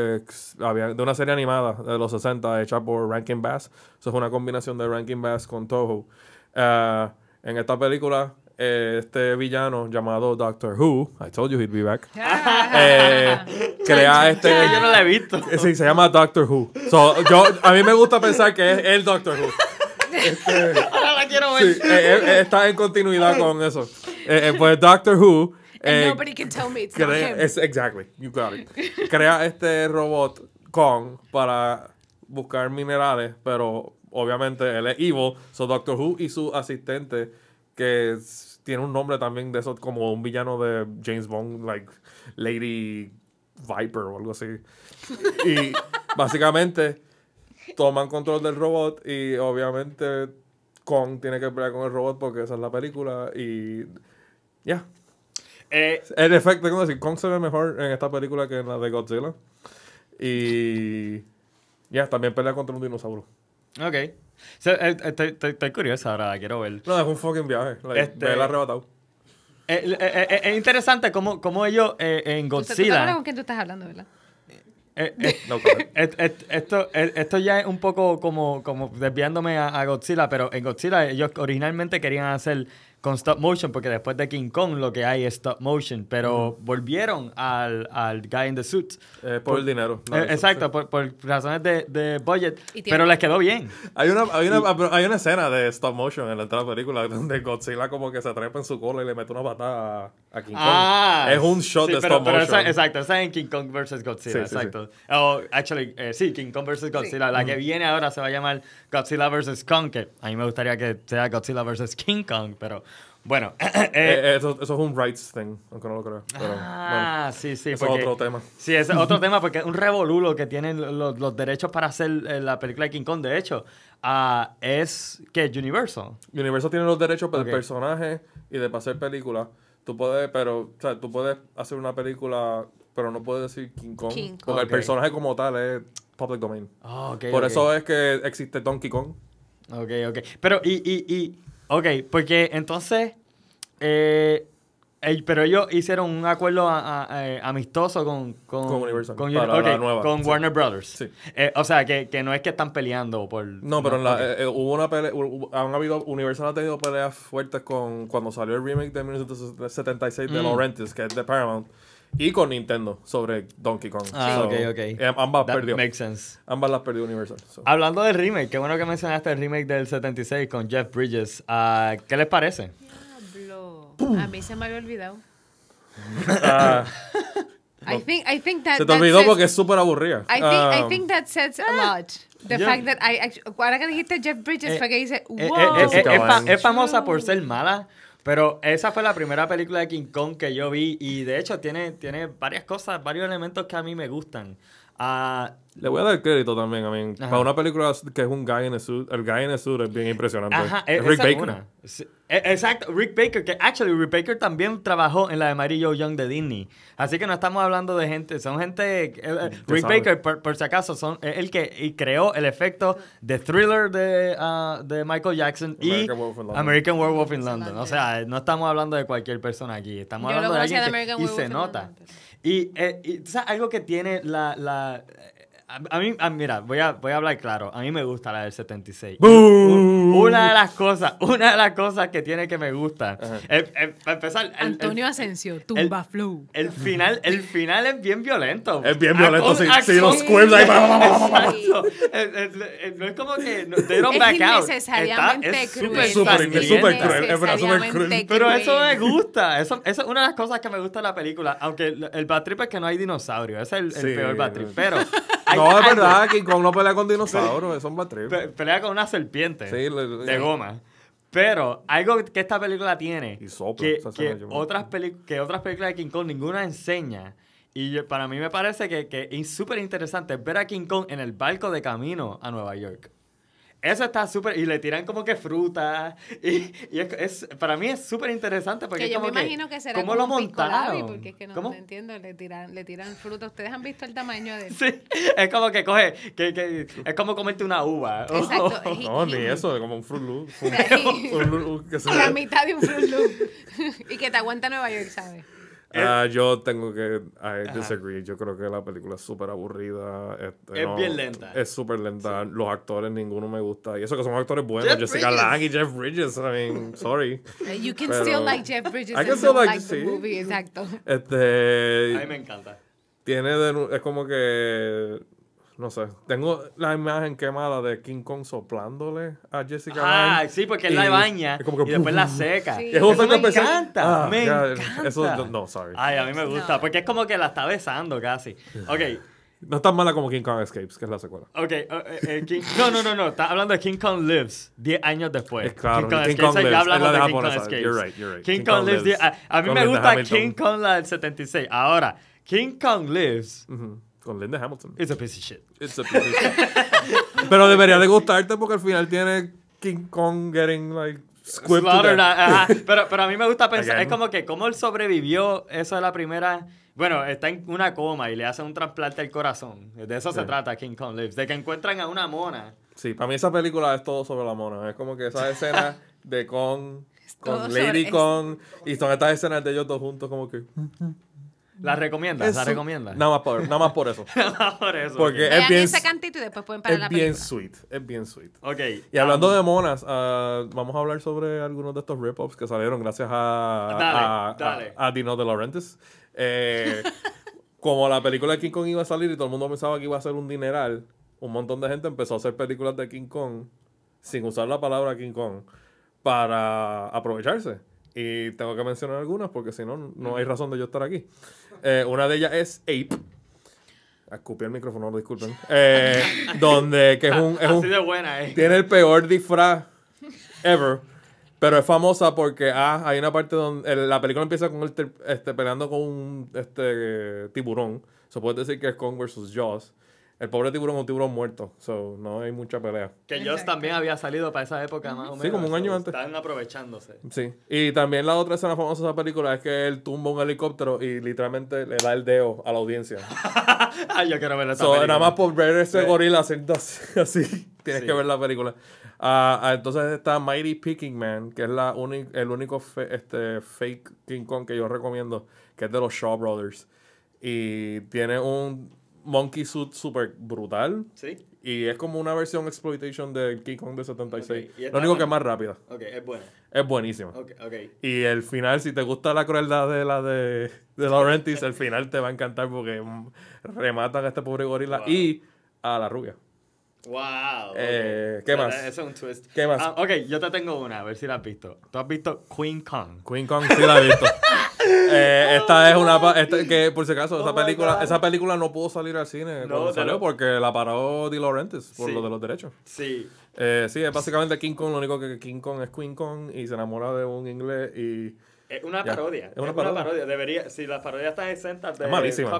de una serie animada de los 60 hecha por Rankin Bass. Eso es una combinación de Rankin Bass con Toho. en esta película eh, este villano llamado Doctor Who, I told you he'd be back, eh, crea este... Yo no la he visto. Sí, se llama Doctor Who. So, yo, a mí me gusta pensar que es el Doctor Who. Este, Ahora la quiero ver. Eh, está en continuidad con eso. pues Doctor Who... nobody can tell me it's crea, not him. exactly, you got it. Crea este robot Kong para buscar minerales, pero obviamente él es evil. So Doctor Who y su asistente que es, tiene un nombre también de eso, como un villano de James Bond, like Lady Viper o algo así. Y básicamente toman control del robot y obviamente Kong tiene que pelear con el robot porque esa es la película y ya. en eh, el efecto, como decir, Kong se ve mejor en esta película que en la de Godzilla. Y ya, también pelea contra un dinosaurio. Ok. Eh, eh, estoy, curioso curiosa ahora, quiero ver. No, es un fucking viaje. La, este, arrebatado. Eh, es interesante cómo, ellos en Godzilla. con quién tú estás hablando, ¿verdad? no, esto, esto ya es un poco como, como desviándome a Godzilla, pero en Godzilla ellos originalmente querían hacer con stop motion, porque después de King Kong lo que hay es stop motion, pero volvieron al, al, Guy in the Suit. Eh, por, el dinero. Eh, exacto, por, razones de, de budget, pero les quedó bien. Hay una, hay, una, hay una escena de stop motion en la entrada de película donde Godzilla como que se trepa en su cola y le mete una patada a, King Kong. Ah, es un shot de stop pero motion. exacto, esa en King Kong vs. Godzilla, exacto. Oh, actually, eh, sí, King Kong vs. Godzilla. La que viene ahora se va a llamar Godzilla vs. Kong, que a mí me gustaría que sea Godzilla vs. King Kong, pero... Bueno, eh, eh, eh, eso, es un rights thing, aunque no lo creo. ah, sí, sí. Eso es otro tema. Sí, es otro tema porque es un revolulo que tienen los, derechos para hacer la película de King Kong. De hecho, ah, es que Universal. Universal tiene los derechos para del personaje y de hacer películas. Tú puedes, pero, o sea, tú puedes hacer una película, pero no puedes decir King Kong. Porque el personaje como tal es public domain. Ah, okay, Por eso es que existe Donkey Kong. Ok, ok. Pero, y, y, y Ok, porque entonces, eh, pero ellos hicieron un acuerdo eh, amistoso con, con, Universal, Warner Brothers. Eh, o sea, que, no es que están peleando por... No, pero eh, hubo una pelea, habido, Universal ha tenido peleas fuertes con cuando salió el remake de 1976 de mm. Laurentius, que es de Paramount y con Nintendo sobre Donkey Kong. Ah, ok, ok. Eh, ambas That perdió. Makes sense. Ambas las perdió Universal. Hablando del remake, qué bueno que mencionaste el remake del 76 con Jeff Bridges. Uh, ¿Qué les parece? Diablo. A mí se me había olvidado. Ah. I think, I think that, se te olvidó porque es súper aburrida. I think, um, I ah. think that a lot. The fact that I actually, ahora que dijiste Jeff Bridges eh, fue dice, eh, eh, wow. es, es famosa por ser mala, pero esa fue la primera película de King Kong que yo vi y de hecho tiene, tiene varias cosas, varios elementos que a mí me gustan. Ah, le voy a dar crédito también, a para una película que es un guy en el sur el guy en el sur es bien eh, impresionante. E- Rick Baker. E- exacto, Rick Baker, que actually Rick Baker también trabajó en la de Mary Jo Young de Disney. Así que no estamos hablando de gente, son gente, eh, eh, Rick Baker por, si acaso, son el que creó el efecto de thriller de, ah, de Michael Jackson y American Werewolf in London. O sea, no estamos hablando de cualquier persona aquí, estamos hablando de alguien y se nota. Y, eh, algo que tiene la, la, a, mí, mira, voy a, voy a hablar claro. A mí me gusta la del 76. Una de las cosas, una de las cosas que tiene que me gusta. Eh, eh, para empezar, Antonio Asensio, tumba flow. El final, el final es bien violento. Es bien violento, si, sí, los cuernos no es como que they es back out. es súper cruel. Es súper cruel. Pero eso me gusta. Eso, eso, es una de las cosas que me gusta de la película. Aunque el, batrip es que no hay dinosaurio. es el, peor bad Pero no, es verdad, King Kong no pelea con dinosaurios, eso es un Pelea con una serpiente de goma. Pero algo que esta película tiene que, que otras que otras películas de King Kong ninguna enseña. Y para mí me parece que, que es súper interesante ver a King Kong en el barco de camino a Nueva York. Eso está súper. Y le tiran como que fruta. Y, es, para mí es súper interesante porque. como que, ¿Cómo lo montaron? Porque es que no, ¿Cómo? entiendo. Le tiran, le tiran fruta. Ustedes han visto el tamaño de él. Sí. Es como que coge. Que, que es como comerte una uva. Exacto. No, ni eso. es Como un Fruit Loop. Un, la mitad de un Fruit Loop. y que te aguanta Nueva York, ¿sabes? Eh, ah, yo tengo que. I disagree. Yo creo que la película es súper aburrida. Este, es bien lenta. Es súper lenta. Los actores, ninguno me gusta. Y eso que son actores buenos. Jessica Lange y Jeff Bridges. I mean, sorry. You can still like Jeff Bridges. I can still like, like movie, exacto. Este, a mí me encanta. Tiene. es como que no sé. Tengo la imagen quemada de King Kong soplándole a Jessica Ah, sí, porque él la baña. y después la seca. Eso, me encanta. Ah, me encanta. Eso, no, sorry. Ay, a mí me gusta. Porque es como que la está besando casi. Ok. No es tan mala como King Kong Escapes, que es la secuela. Ok. Eh, eh, eh, no, no, no, no. está hablando de King Kong Lives 10 años después. claro. King Kong, King Escapes, de, Lives. a, mí me gusta King Kong la del 76. Ahora, King Kong Lives con Linda Hamilton. It's a piece of shit. It's a piece of shit. Pero debería de gustarte porque al final tiene King Kong getting like Slaughter, Pero, pero a mí me gusta pensar, es como que cómo él sobrevivió eso de la primera... Bueno, está en una coma y le hacen un trasplante al corazón. De eso se trata King Kong Lives, de que encuentran a una mona. Sí, para mí esa película es todo sobre la mona. Es como que esa escena de Kong, con Lady Kong, y son estas escenas de ellos dos juntos como que... ¿La recomiendas? ¿La recomiendas? Nada más por, nada más por eso. nada más por eso. Porque es bien, bien sweet, es bien sweet. Ok. Y hablando um, de monas, ah, vamos a hablar sobre algunos de estos rip que salieron gracias a, a, Dino de Laurentiis. Eh, como la película de King Kong iba a salir y todo el mundo pensaba que iba a ser un dineral, un montón de gente empezó a hacer películas de King Kong sin usar la palabra King Kong para aprovecharse. Y tengo que mencionar algunas porque si no, no hay razón de yo estar aquí. Eh, una de ellas es Ape. Escupé el micrófono, disculpen. Eh, donde, que es un. Eh. Tiene el peor disfraz ever. Pero es famosa porque ah, hay una parte donde la película empieza con él este, peleando con un este, tiburón. Se puede decir que es Kong versus Jaws. El pobre tiburón es un tiburón muerto, so no hay mucha pelea. Que Joss también había salido para esa época más o menos. Sí, como un año antes. Están aprovechándose. Sí. Y también la otra escena famosa de esa película es que él tumba un helicóptero y literalmente le da el dedo a la audiencia. Ay, yo quiero ver esa Nada más por ver ese gorila haciendo así, tienes que ver la película. Ah, ah, entonces está Mighty Picking Man, que es la el único este, fake King Kong que yo recomiendo, que es de los Shaw Brothers. Y tiene un Monkey Suit súper brutal. Sí. Y es como una versión exploitation del King Kong de 76. Lo único que es más rápida. Ok, es buena. Es buenísima. Okay, okay. Y el final, si te gusta la crueldad de la de, de Laurentis, el final te va a encantar porque mm, rematan a este pobre gorila y a la rubia. Wow. Eh, ¿Qué más? Eso es un twist. ¿Qué más? Ah, ok, yo te tengo una, a ver si la has visto. ¿Tú has visto Queen Kong? Queen Kong sí la he visto. Eh, esta es una oh que por si acaso esa oh película esa película no pudo salir al cine cuando salió porque la paró Di Laurentiis por lo de los derechos. Sí. Eh, sí, es básicamente King Kong, lo único que King Kong es Queen Kong y se enamora de un inglés y es una parodia. Es una, parodia. Debería, si la parodia está exentas de es malísima.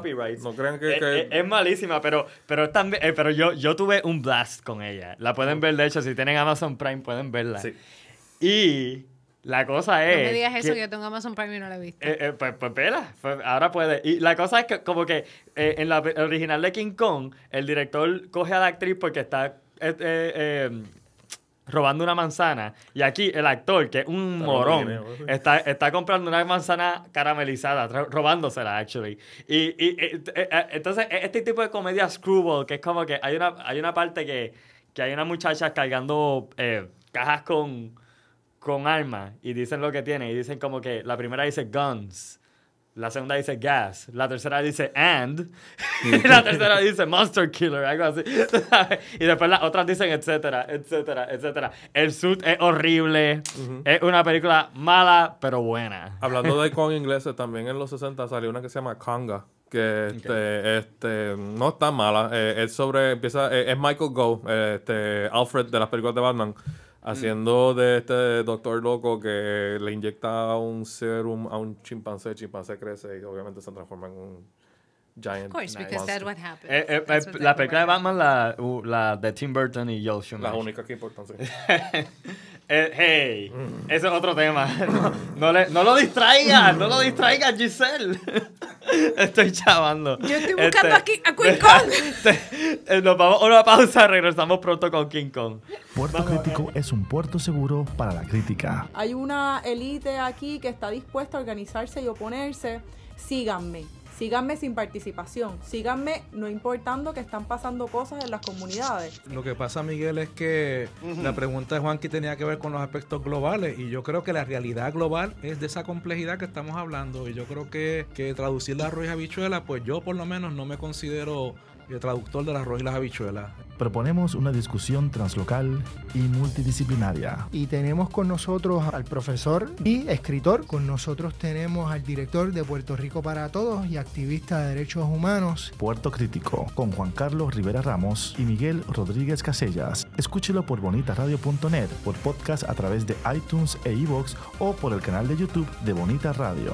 No crean que es, que... es malísima, pero, pero eh, yo, tuve un blast con ella. La pueden mm. ver, de hecho, si tienen Amazon Prime pueden verla. Sí. Y la cosa es. No me digas eso, que, yo tengo Amazon Prime y no la he visto. Eh, eh, pues, pues, pues ahora puede. Y la cosa es que, como que en la original de King Kong, el director coge a la actriz porque está robando una manzana y aquí el actor, que es un morón, está, está, comprando una manzana caramelizada, robándosela, actually. Y, eh, eh, entonces, e, este tipo de comedia screwball, que es como que hay una, hay una parte que, que hay una muchacha cargando eh, cajas con, con armas y dicen lo que tiene y dicen como que la primera dice guns. La segunda dice gas. La tercera dice and. y la tercera dice monster killer, algo así. y después las otras dicen etcétera, etcétera, etcétera. El suit es horrible. Es una película mala, pero buena. Hablando de con ingleses, también en los 60 salió una que se llama Kanga, que este, este, no está mala eh, es sobre empieza eh, es Michael Go eh, este Alfred de las películas de Batman haciendo de este doctor loco que le inyecta un serum a un chimpancé, el chimpancé crece y obviamente se transforma en un course, because eh, eh, eh, what la película de Batman, la, uh, la, de Tim Burton y Joel La única que importa hey, ese es otro tema. no, le, no lo distraigas, no lo distraigas, Giselle. estoy chavando. Yo estoy buscando este, aquí a King Kong. nos vamos a una pausa, regresamos pronto con King Kong. Puerto Crítico es un puerto seguro para la crítica. Hay una élite aquí que está dispuesta a organizarse y oponerse. Síganme. Síganme sin participación, síganme no importando que están pasando cosas en las comunidades. Lo que pasa, Miguel, es que la pregunta de Juanqui tenía que ver con los aspectos globales y yo creo que la realidad global es de esa complejidad que estamos hablando y yo creo que, que traducir a Ruiz Habichuela, pues yo por lo menos no me considero el traductor de arroz y las habichuelas. Proponemos una discusión translocal y multidisciplinaria. Y tenemos con nosotros al profesor y escritor. Con nosotros tenemos al director de Puerto Rico para Todos y activista de derechos humanos. Puerto Crítico, con Juan Carlos Rivera Ramos y Miguel Rodríguez Casellas. Escúchelo por bonitaradio.net, por podcast a través de iTunes e iVoox o por el canal de YouTube de Bonita Radio.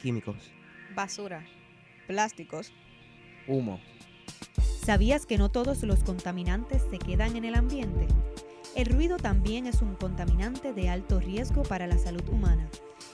químicos, basura, plásticos, humo. ¿Sabías que no todos los contaminantes se quedan en el ambiente? El ruido también es un contaminante de alto riesgo para la salud humana.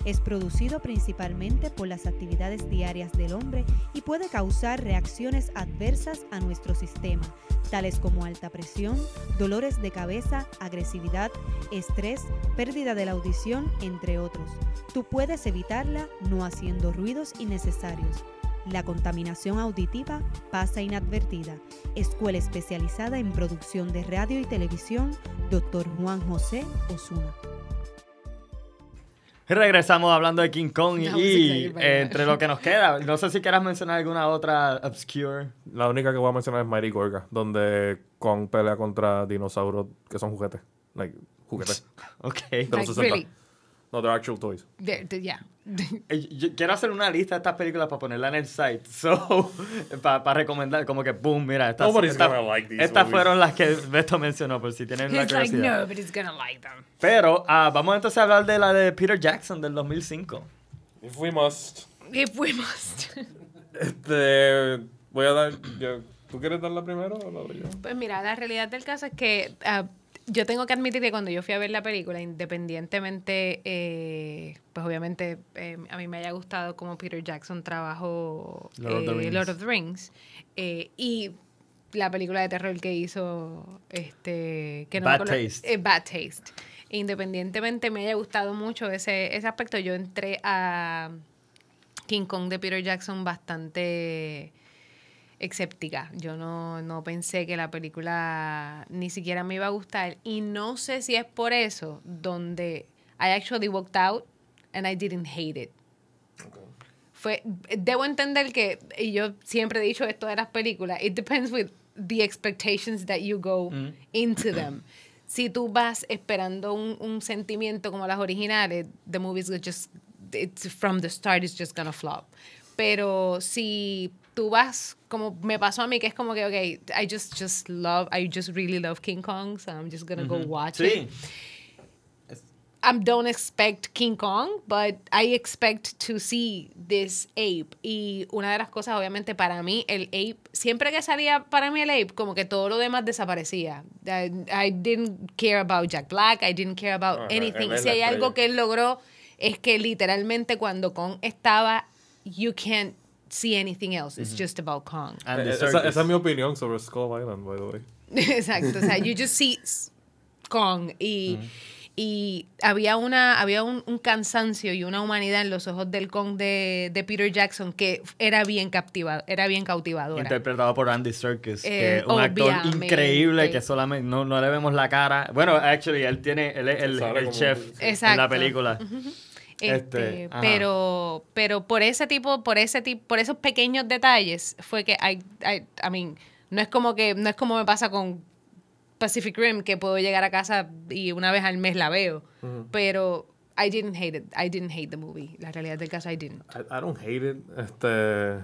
Es producido principalmente por las actividades diarias del hombre y puede causar reacciones adversas a nuestro sistema, tales como alta presión, dolores de cabeza, agresividad, estrés, pérdida de la audición, entre otros. Tú puedes evitarla no haciendo ruidos innecesarios. La contaminación auditiva pasa inadvertida. Escuela especializada en producción de radio y televisión, Dr. Juan José Osuna. Regresamos hablando de King Kong y, entre lo que nos queda, no sé si quieras mencionar alguna otra obscure. La única que voy a mencionar es Mighty Gorga, donde Kong pelea contra dinosaurios que son juguetes. Like, juguetes. ok. No, they're actual toys. Yeah. Eh, quiero hacer una lista de estas películas para ponerla en el site. So, para recomendar, como que, boom, mira, estas, estas fueron las que Beto mencionó, por si tienen la curiosidad. Pero ah, vamos entonces a hablar de la de Peter Jackson del 2005. If we must. If we must. Este, voy a dar... Yo, ¿Tú quieres darla primero o la doy yo? Pues mira, la realidad del caso es que... Ah, yo tengo que admitir que cuando yo fui a ver la película, independientemente, eh, pues obviamente eh, a mí me haya gustado como Peter Jackson trabajó Lord, the eh, Lord of, Rings, y la película de terror que hizo, este, que Bad, Taste. Bad Taste. Independientemente me haya gustado mucho ese, ese aspecto, yo entré a King Kong de Peter Jackson bastante escéptica. Yo no, pensé que la película ni siquiera me iba a gustar. Y no sé si es por eso donde I actually walked out and I didn't hate it. Fue, debo entender que, yo siempre he dicho esto de las películas, it depends with the expectations that you go mm. into them. si tú vas esperando un, sentimiento como las originales, the movie's just, it's from the start, it's just gonna flop. Pero si tú vas, como me pasó a mí, que es como que, ok, I just, just love, I just really love King Kong, so I'm just gonna go watch it. I don't expect King Kong, but I expect to see this ape. Y una de las cosas, obviamente, para mí, el ape, siempre que salía para mí el ape, como que todo lo demás desaparecía. I, didn't care about Jack Black, I didn't care about anything. si hay algo que él logró, es que literalmente cuando Kong estaba, you can't see anything else. It's just about Kong. Eh, esa, es mi opinión sobre Skull Island, by the way. Exacto. o sea, you just see Kong y... Y había, una, había un, cansancio y una humanidad en los ojos del Kong de, de Peter Jackson que era bien captivado, era bien cautivadora. Interpretado por Andy Serkis, eh, un actor increíble que solamente no, le vemos la cara. Bueno, actually, él tiene, es el, chef en la película. Este, este pero, pero por ese tipo, por ese tipo, por esos pequeños detalles fue que I, I, I no es como que, no es como me pasa con Pacific Rim, que puedo llegar a casa y una vez al mes la veo. Pero I didn't hate it. I didn't hate the movie. La realidad del caso, I didn't. I, don't hate it. Este.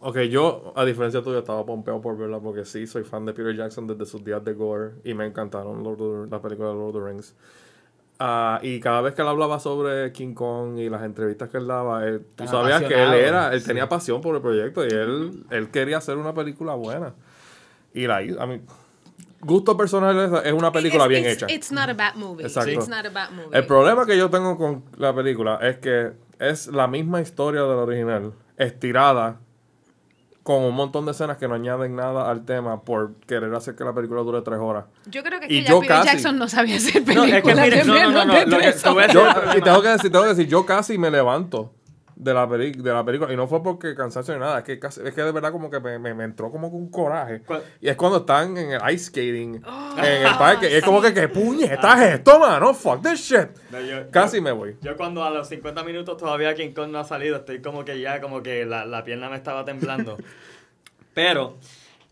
Ok, yo, a diferencia tuya, estaba pompeado por verla porque sí, soy fan de Peter Jackson desde sus días de gore y me encantaron las películas la película de Lord of the Rings. Ah, y cada vez que él hablaba sobre King Kong y las entrevistas que él daba, tú sabías que él era, él tenía pasión por el proyecto y él, él quería hacer una película buena. Y la gusto personal es una película bien hecha. El problema que yo tengo con la película es que es la misma historia del original, estirada con un montón de escenas que no añaden nada al tema por querer hacer que la película dure tres horas. Yo creo que, ya casi, Jackson no sabía hacer películas no, es que, mire, no, no, no, no, no, no, de la, de la película. Y no fue porque cansancio ni nada, es que, es que de verdad como que me, me, entró como con coraje. Y es cuando están en el ice skating, oh. en el parque. y es como que, ¿qué puñetas es ah. esto, mano? Fuck this shit. Casi me voy. Yo cuando a los 50 minutos todavía King Kong no ha salido, estoy como que ya, como que la, la pierna me estaba temblando. Pero...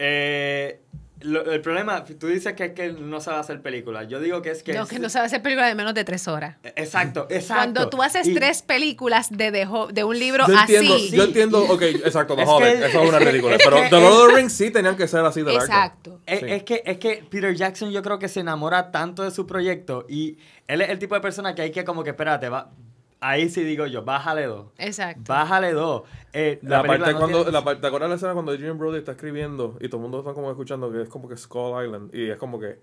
Eh, el problema, tú dices que es que no sabe hacer películas. Yo digo que es que. No, que no sabe hacer películas de menos de tres horas. Exacto, exacto. Cuando tú haces tres películas de, de, un libro yo Entiendo, Yo entiendo, ok, exacto, The es eso es una película. pero The Lord of the Rings sí tenían que ser así de largo. Exacto. es, que, es que Peter Jackson yo creo que se enamora tanto de su proyecto y él es el tipo de persona que hay que, como que, espérate, va, ahí sí digo yo, bájale dos. Exacto. Bájale dos. Eh, la, parte cuando, la, parte ¿Te acuerdas la escena cuando Jim Brody está escribiendo y todo el mundo está como escuchando que es como que Skull Island y es como que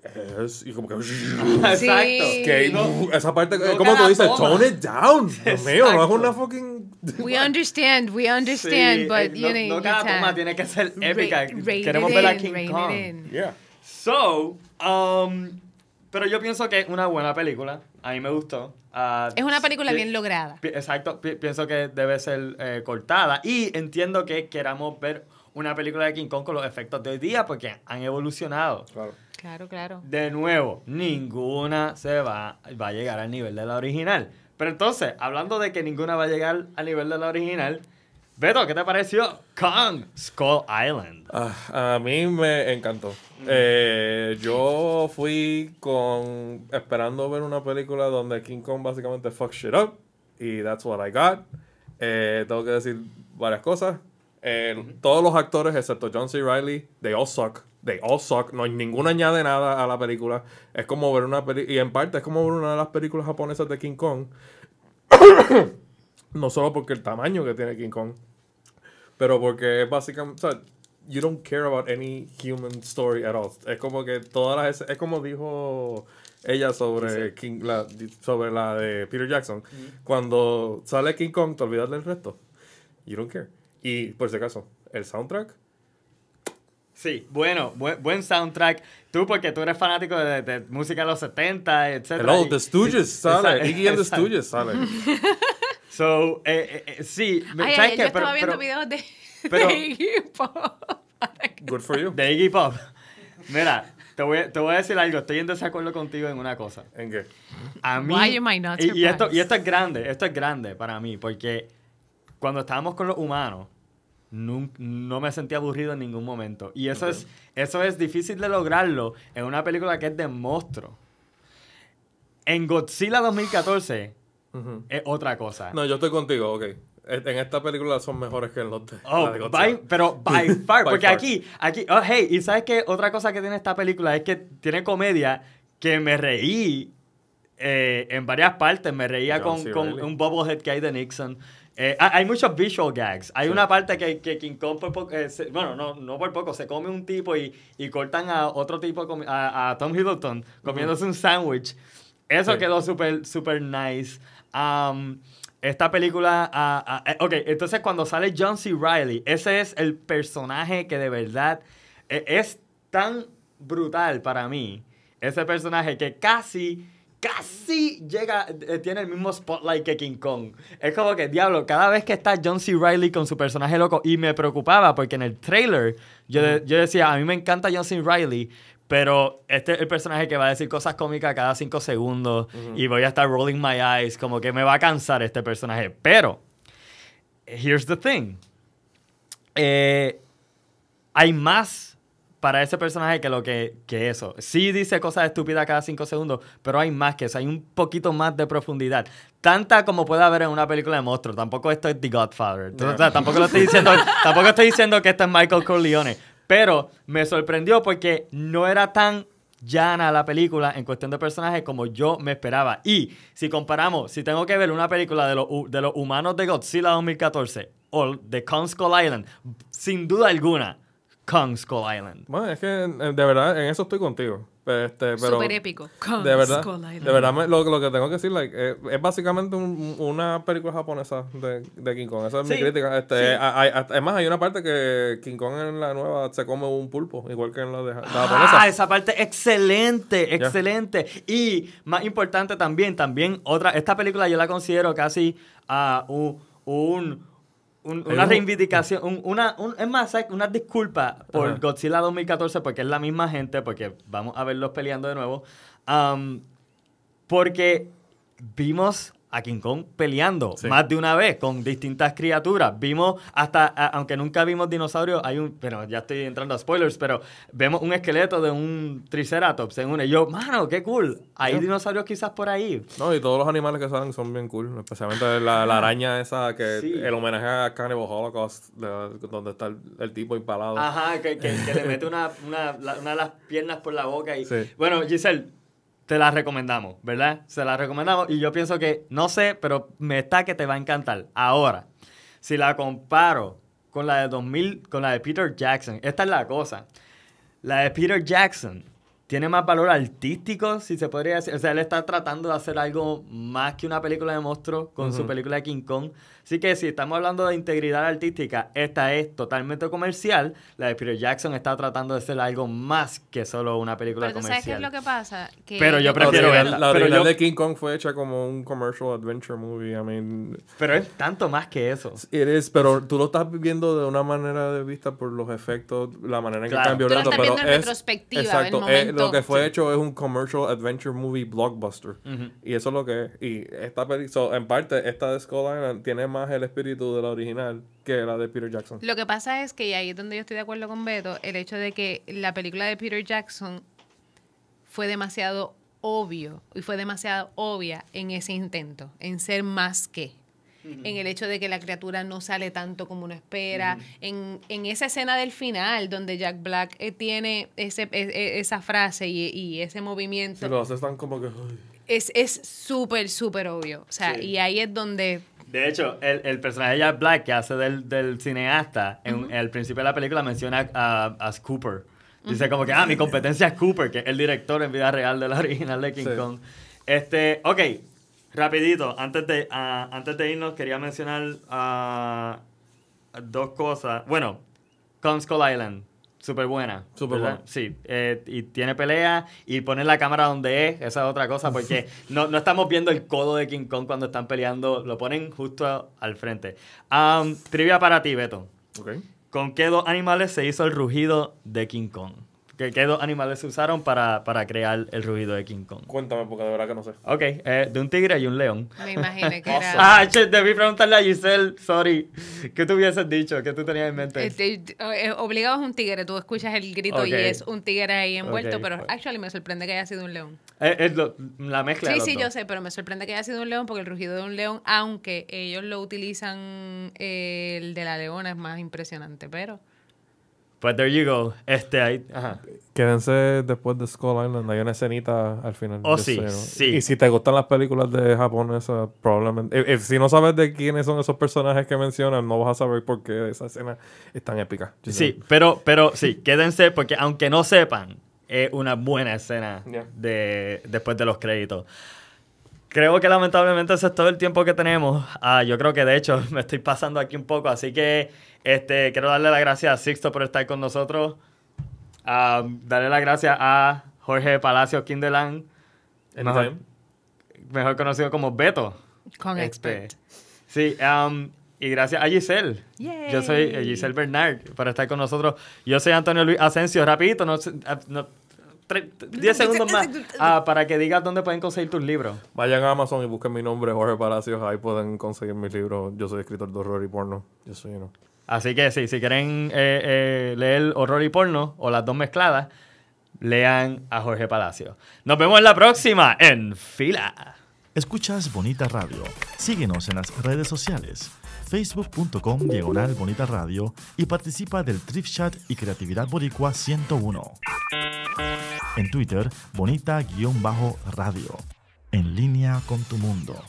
es y como que Exacto. Que, esa parte no, como tú dices, tone it down. mío, no es una fucking We understand, we understand, but eh, you know, no cada toma tiene que ser épica. Queremos ver a King Kong. Yeah. So, um pero yo pienso que es una buena película. A mí me gustó. Ah, es una película bien lograda. exacto. pienso que debe ser eh, cortada. Y entiendo que queramos ver una película de King Kong con los efectos de hoy día porque han evolucionado. Claro. Claro, claro. De nuevo, ninguna se va, va a llegar al nivel de la original. Pero entonces, hablando de que ninguna va a llegar al nivel de la original, Beto, ¿qué te pareció Kong Skull Island? Ah, a mí me encantó. Eh, yo fui con esperando ver una película donde King Kong básicamente fuck shit up y that's what I got. Eh, tengo que decir varias cosas. Eh, todos los actores, excepto John C. Riley, they all suck. They all suck. No, ninguno añade nada a la película. Es como ver una película. Y en parte es como ver una de las películas japonesas de King Kong. no solo porque el tamaño que tiene King Kong, pero porque básicamente, you don't care about any human story at all. Es como que todas las, es como dijo ella sobre la, sobre la de Peter Jackson. Cuando sale King Kong, te olvidas del resto. You don't care. Y por si acaso, el soundtrack. Sí, bueno, buen, soundtrack. Tú, porque tú eres fanático de, de música de los 70, etc. Hello, The Stooges sale. Iggy and The Stooges sale. So, eh, eh, eh, sí. me ¿sabes que Yo estaba viendo videos de, pero, Pop. Good for you. De Pop. Mira, te voy, a, decir algo. Estoy en desacuerdo contigo en una cosa. ¿En qué? Why not y, esto, y esto es grande. Esto es grande para mí. Porque cuando estábamos con los humanos, no, me sentí aburrido en ningún momento. Y eso, es, eso es difícil de lograrlo en una película que es de monstruo. En Godzilla 2014 es otra cosa. No, yo estoy contigo, ok. En esta película son mejores que en los de. Oh, by, pero by far. porque aquí, aquí, oh, hey, y sabes que otra cosa que tiene esta película es que tiene comedia que me reí eh, en varias partes. Me reía con, con un bubblehead que hay de Nixon. Eh, hay muchos visual gags. Hay una parte que, que King Kong eh, bueno, no, por poco, se come un tipo y, y cortan a otro tipo, a, Tom Hiddleston, comiéndose un sándwich. Eso quedó súper, súper nice esta película. Ah, ah, eh, ok, entonces cuando sale John C. Riley, ese es el personaje que de verdad e, es, tan brutal para mí. Ese personaje que casi casi llega, eh, tiene el mismo spotlight que King Kong. Es como que, diablo, cada vez que está John C. Riley con su personaje loco, y me preocupaba porque en el trailer yo, yo decía, a mí me encanta John C. Riley, pero este es el personaje que va a decir cosas cómicas cada cinco segundos y voy a estar rolling my eyes, como que me va a cansar este personaje. Pero, here's the thing. Eh, hay más para ese personaje que lo que, que, eso. Sí dice cosas estúpidas cada cinco segundos, pero hay más que eso. Hay un poquito más de profundidad. Tanta como puede haber en una película de monstruos. Tampoco esto es The Godfather. tampoco, lo estoy diciendo, tampoco estoy diciendo que esto es Michael Corleone. Pero me sorprendió porque no era tan llana la película en cuestión de personajes como yo me esperaba. Y si comparamos, si tengo que ver una película de, los, de los humanos de Godzilla 2014 o de Kong Skull Island, sin duda alguna, Kong Skull Island. Bueno, es que eh, de verdad en eso estoy contigo. Pues, este, pero Super épico. de verdad, de verdad lo, que tengo que decir eh, es, básicamente una película japonesa de, de, King Kong. Esa es mi crítica. hay, este, es más, hay una parte que King Kong en la nueva se come un pulpo, igual que en la de la ah, japonesa. Ah, esa parte excelente, excelente. Y más importante también, también otra, esta película yo la considero casi ah, un, un una reivindicación, una, es más, una disculpa por Godzilla 2014, porque es la misma gente, porque vamos a verlos peleando de nuevo. Um, porque vimos a King Kong peleando más de una vez con distintas criaturas. Vimos hasta, aunque nunca vimos dinosaurios, hay un, pero ya estoy entrando a spoilers, pero vemos un esqueleto de un Triceratops en una. yo, mano, qué cool. Hay dinosaurios quizás por ahí. No, y todos los animales que salen son bien cool, especialmente la, araña esa, que el homenaje a Cannibal Holocaust, donde está el, tipo impalado. Ajá, que, que, le mete una, una, una, de las piernas por la boca. y Bueno, Giselle te la recomendamos, ¿verdad? Se la recomendamos y yo pienso que, no sé, pero me está que te va a encantar. Ahora, si la comparo con la de 2000, con la de Peter Jackson, esta es la cosa. La de Peter Jackson tiene más valor artístico, si se podría decir. O sea, él está tratando de hacer algo más que una película de monstruos con su película de King Kong. Así que si estamos hablando de integridad artística, esta es totalmente comercial. La de Peter Jackson está tratando de ser algo más que solo una película comercial. Pero ¿sabes qué es lo que pasa? pero yo prefiero verla. La, de King Kong fue hecha como un commercial adventure movie. I mean... Pero es tanto más que eso. It is, pero tú lo estás viendo de una manera de vista por los efectos, la manera en que cambió están violando. lo pero es, retrospectiva, exacto. Eh, lo que fue hecho es un commercial adventure movie blockbuster. Y eso es lo que es. Y esta película, en parte, esta de Skull tiene más el espíritu de la original que la de Peter Jackson. Lo que pasa es que, ahí es donde yo estoy de acuerdo con Beto, el hecho de que la película de Peter Jackson fue demasiado obvio y fue demasiado obvia en ese intento, en ser más que. En el hecho de que la criatura no sale tanto como uno espera. en, esa escena del final, donde Jack Black eh, tiene e, e, esa frase y, ese movimiento. los están como que. Es súper, súper obvio. O sea, y ahí es donde de hecho, el, personaje de Jack Black que hace del, cineasta, en, el principio de la película menciona a, a, Cooper. Dice como que, ah, mi competencia es Cooper, que es el director en vida real de la original de King Kong. Este, ok, rapidito, antes de, antes de irnos quería mencionar ah, dos cosas. Bueno, Kong Skull Island. Súper buena. Súper buena. Sí. Eh, y tiene pelea y poner la cámara donde es, esa es otra cosa, porque no, estamos viendo el codo de King Kong cuando están peleando, lo ponen justo al frente. Um, trivia para ti, Beto. Okay. ¿Con qué dos animales se hizo el rugido de King Kong? ¿Qué, dos animales se usaron para, para, crear el ruido de King Kong? Cuéntame, porque de verdad que no sé. Ok, eh, de un tigre y un león. Me imaginé que ah, era. Ah, che, debí preguntarle a Giselle, sorry. ¿Qué tú hubieses dicho? ¿Qué tú tenías en mente? Este, eh, obligado es un tigre, tú escuchas el grito y es un tigre ahí envuelto, pero actually me sorprende que haya sido un león. Eh, es, la mezcla. Sí, sí, yo sé, pero me sorprende que haya sido un león porque el rugido de un león, aunque ellos lo utilizan, el de la leona es más impresionante, pero. But pues there you go. Este ahí. Quédense después de Skull Island. Hay una escenita al final. Oh, sí, sí. Y si te gustan las películas de Japón, probablemente. Eh, eh, si no sabes de quiénes son esos personajes que mencionan, no vas a saber por qué esa escena es tan épica. Sí, pero, pero sí, quédense, porque aunque no sepan, es una buena escena de, después de los créditos. Creo que lamentablemente ese es todo el tiempo que tenemos. Ah, yo creo que de hecho me estoy pasando aquí un poco, así que este, quiero darle las gracias a Sixto por estar con nosotros. Ah, darle las gracias a Jorge Palacio Kindeland, mejor, conocido como Beto. Con este, expert. Sí, um, y gracias a Giselle. Yo soy eh, Giselle Bernard por estar con nosotros. Yo soy Antonio Luis Asensio. Rapidito, no, ah, no 10 segundos más ah, para que digas dónde pueden conseguir tus libros. Vayan a Amazon y busquen mi nombre, Jorge Palacios. Ahí pueden conseguir mis libros. Yo soy escritor de horror y porno. Yo soy Así que sí, si quieren eh, eh, leer horror y porno o las dos mezcladas, lean a Jorge Palacios. Nos vemos en la próxima en fila. Escuchas Bonita Radio. Síguenos en las redes sociales facebook.com diagonal bonita radio y participa del trip y Creatividad Boricua 101. En Twitter, bonita-radio. En línea con tu mundo.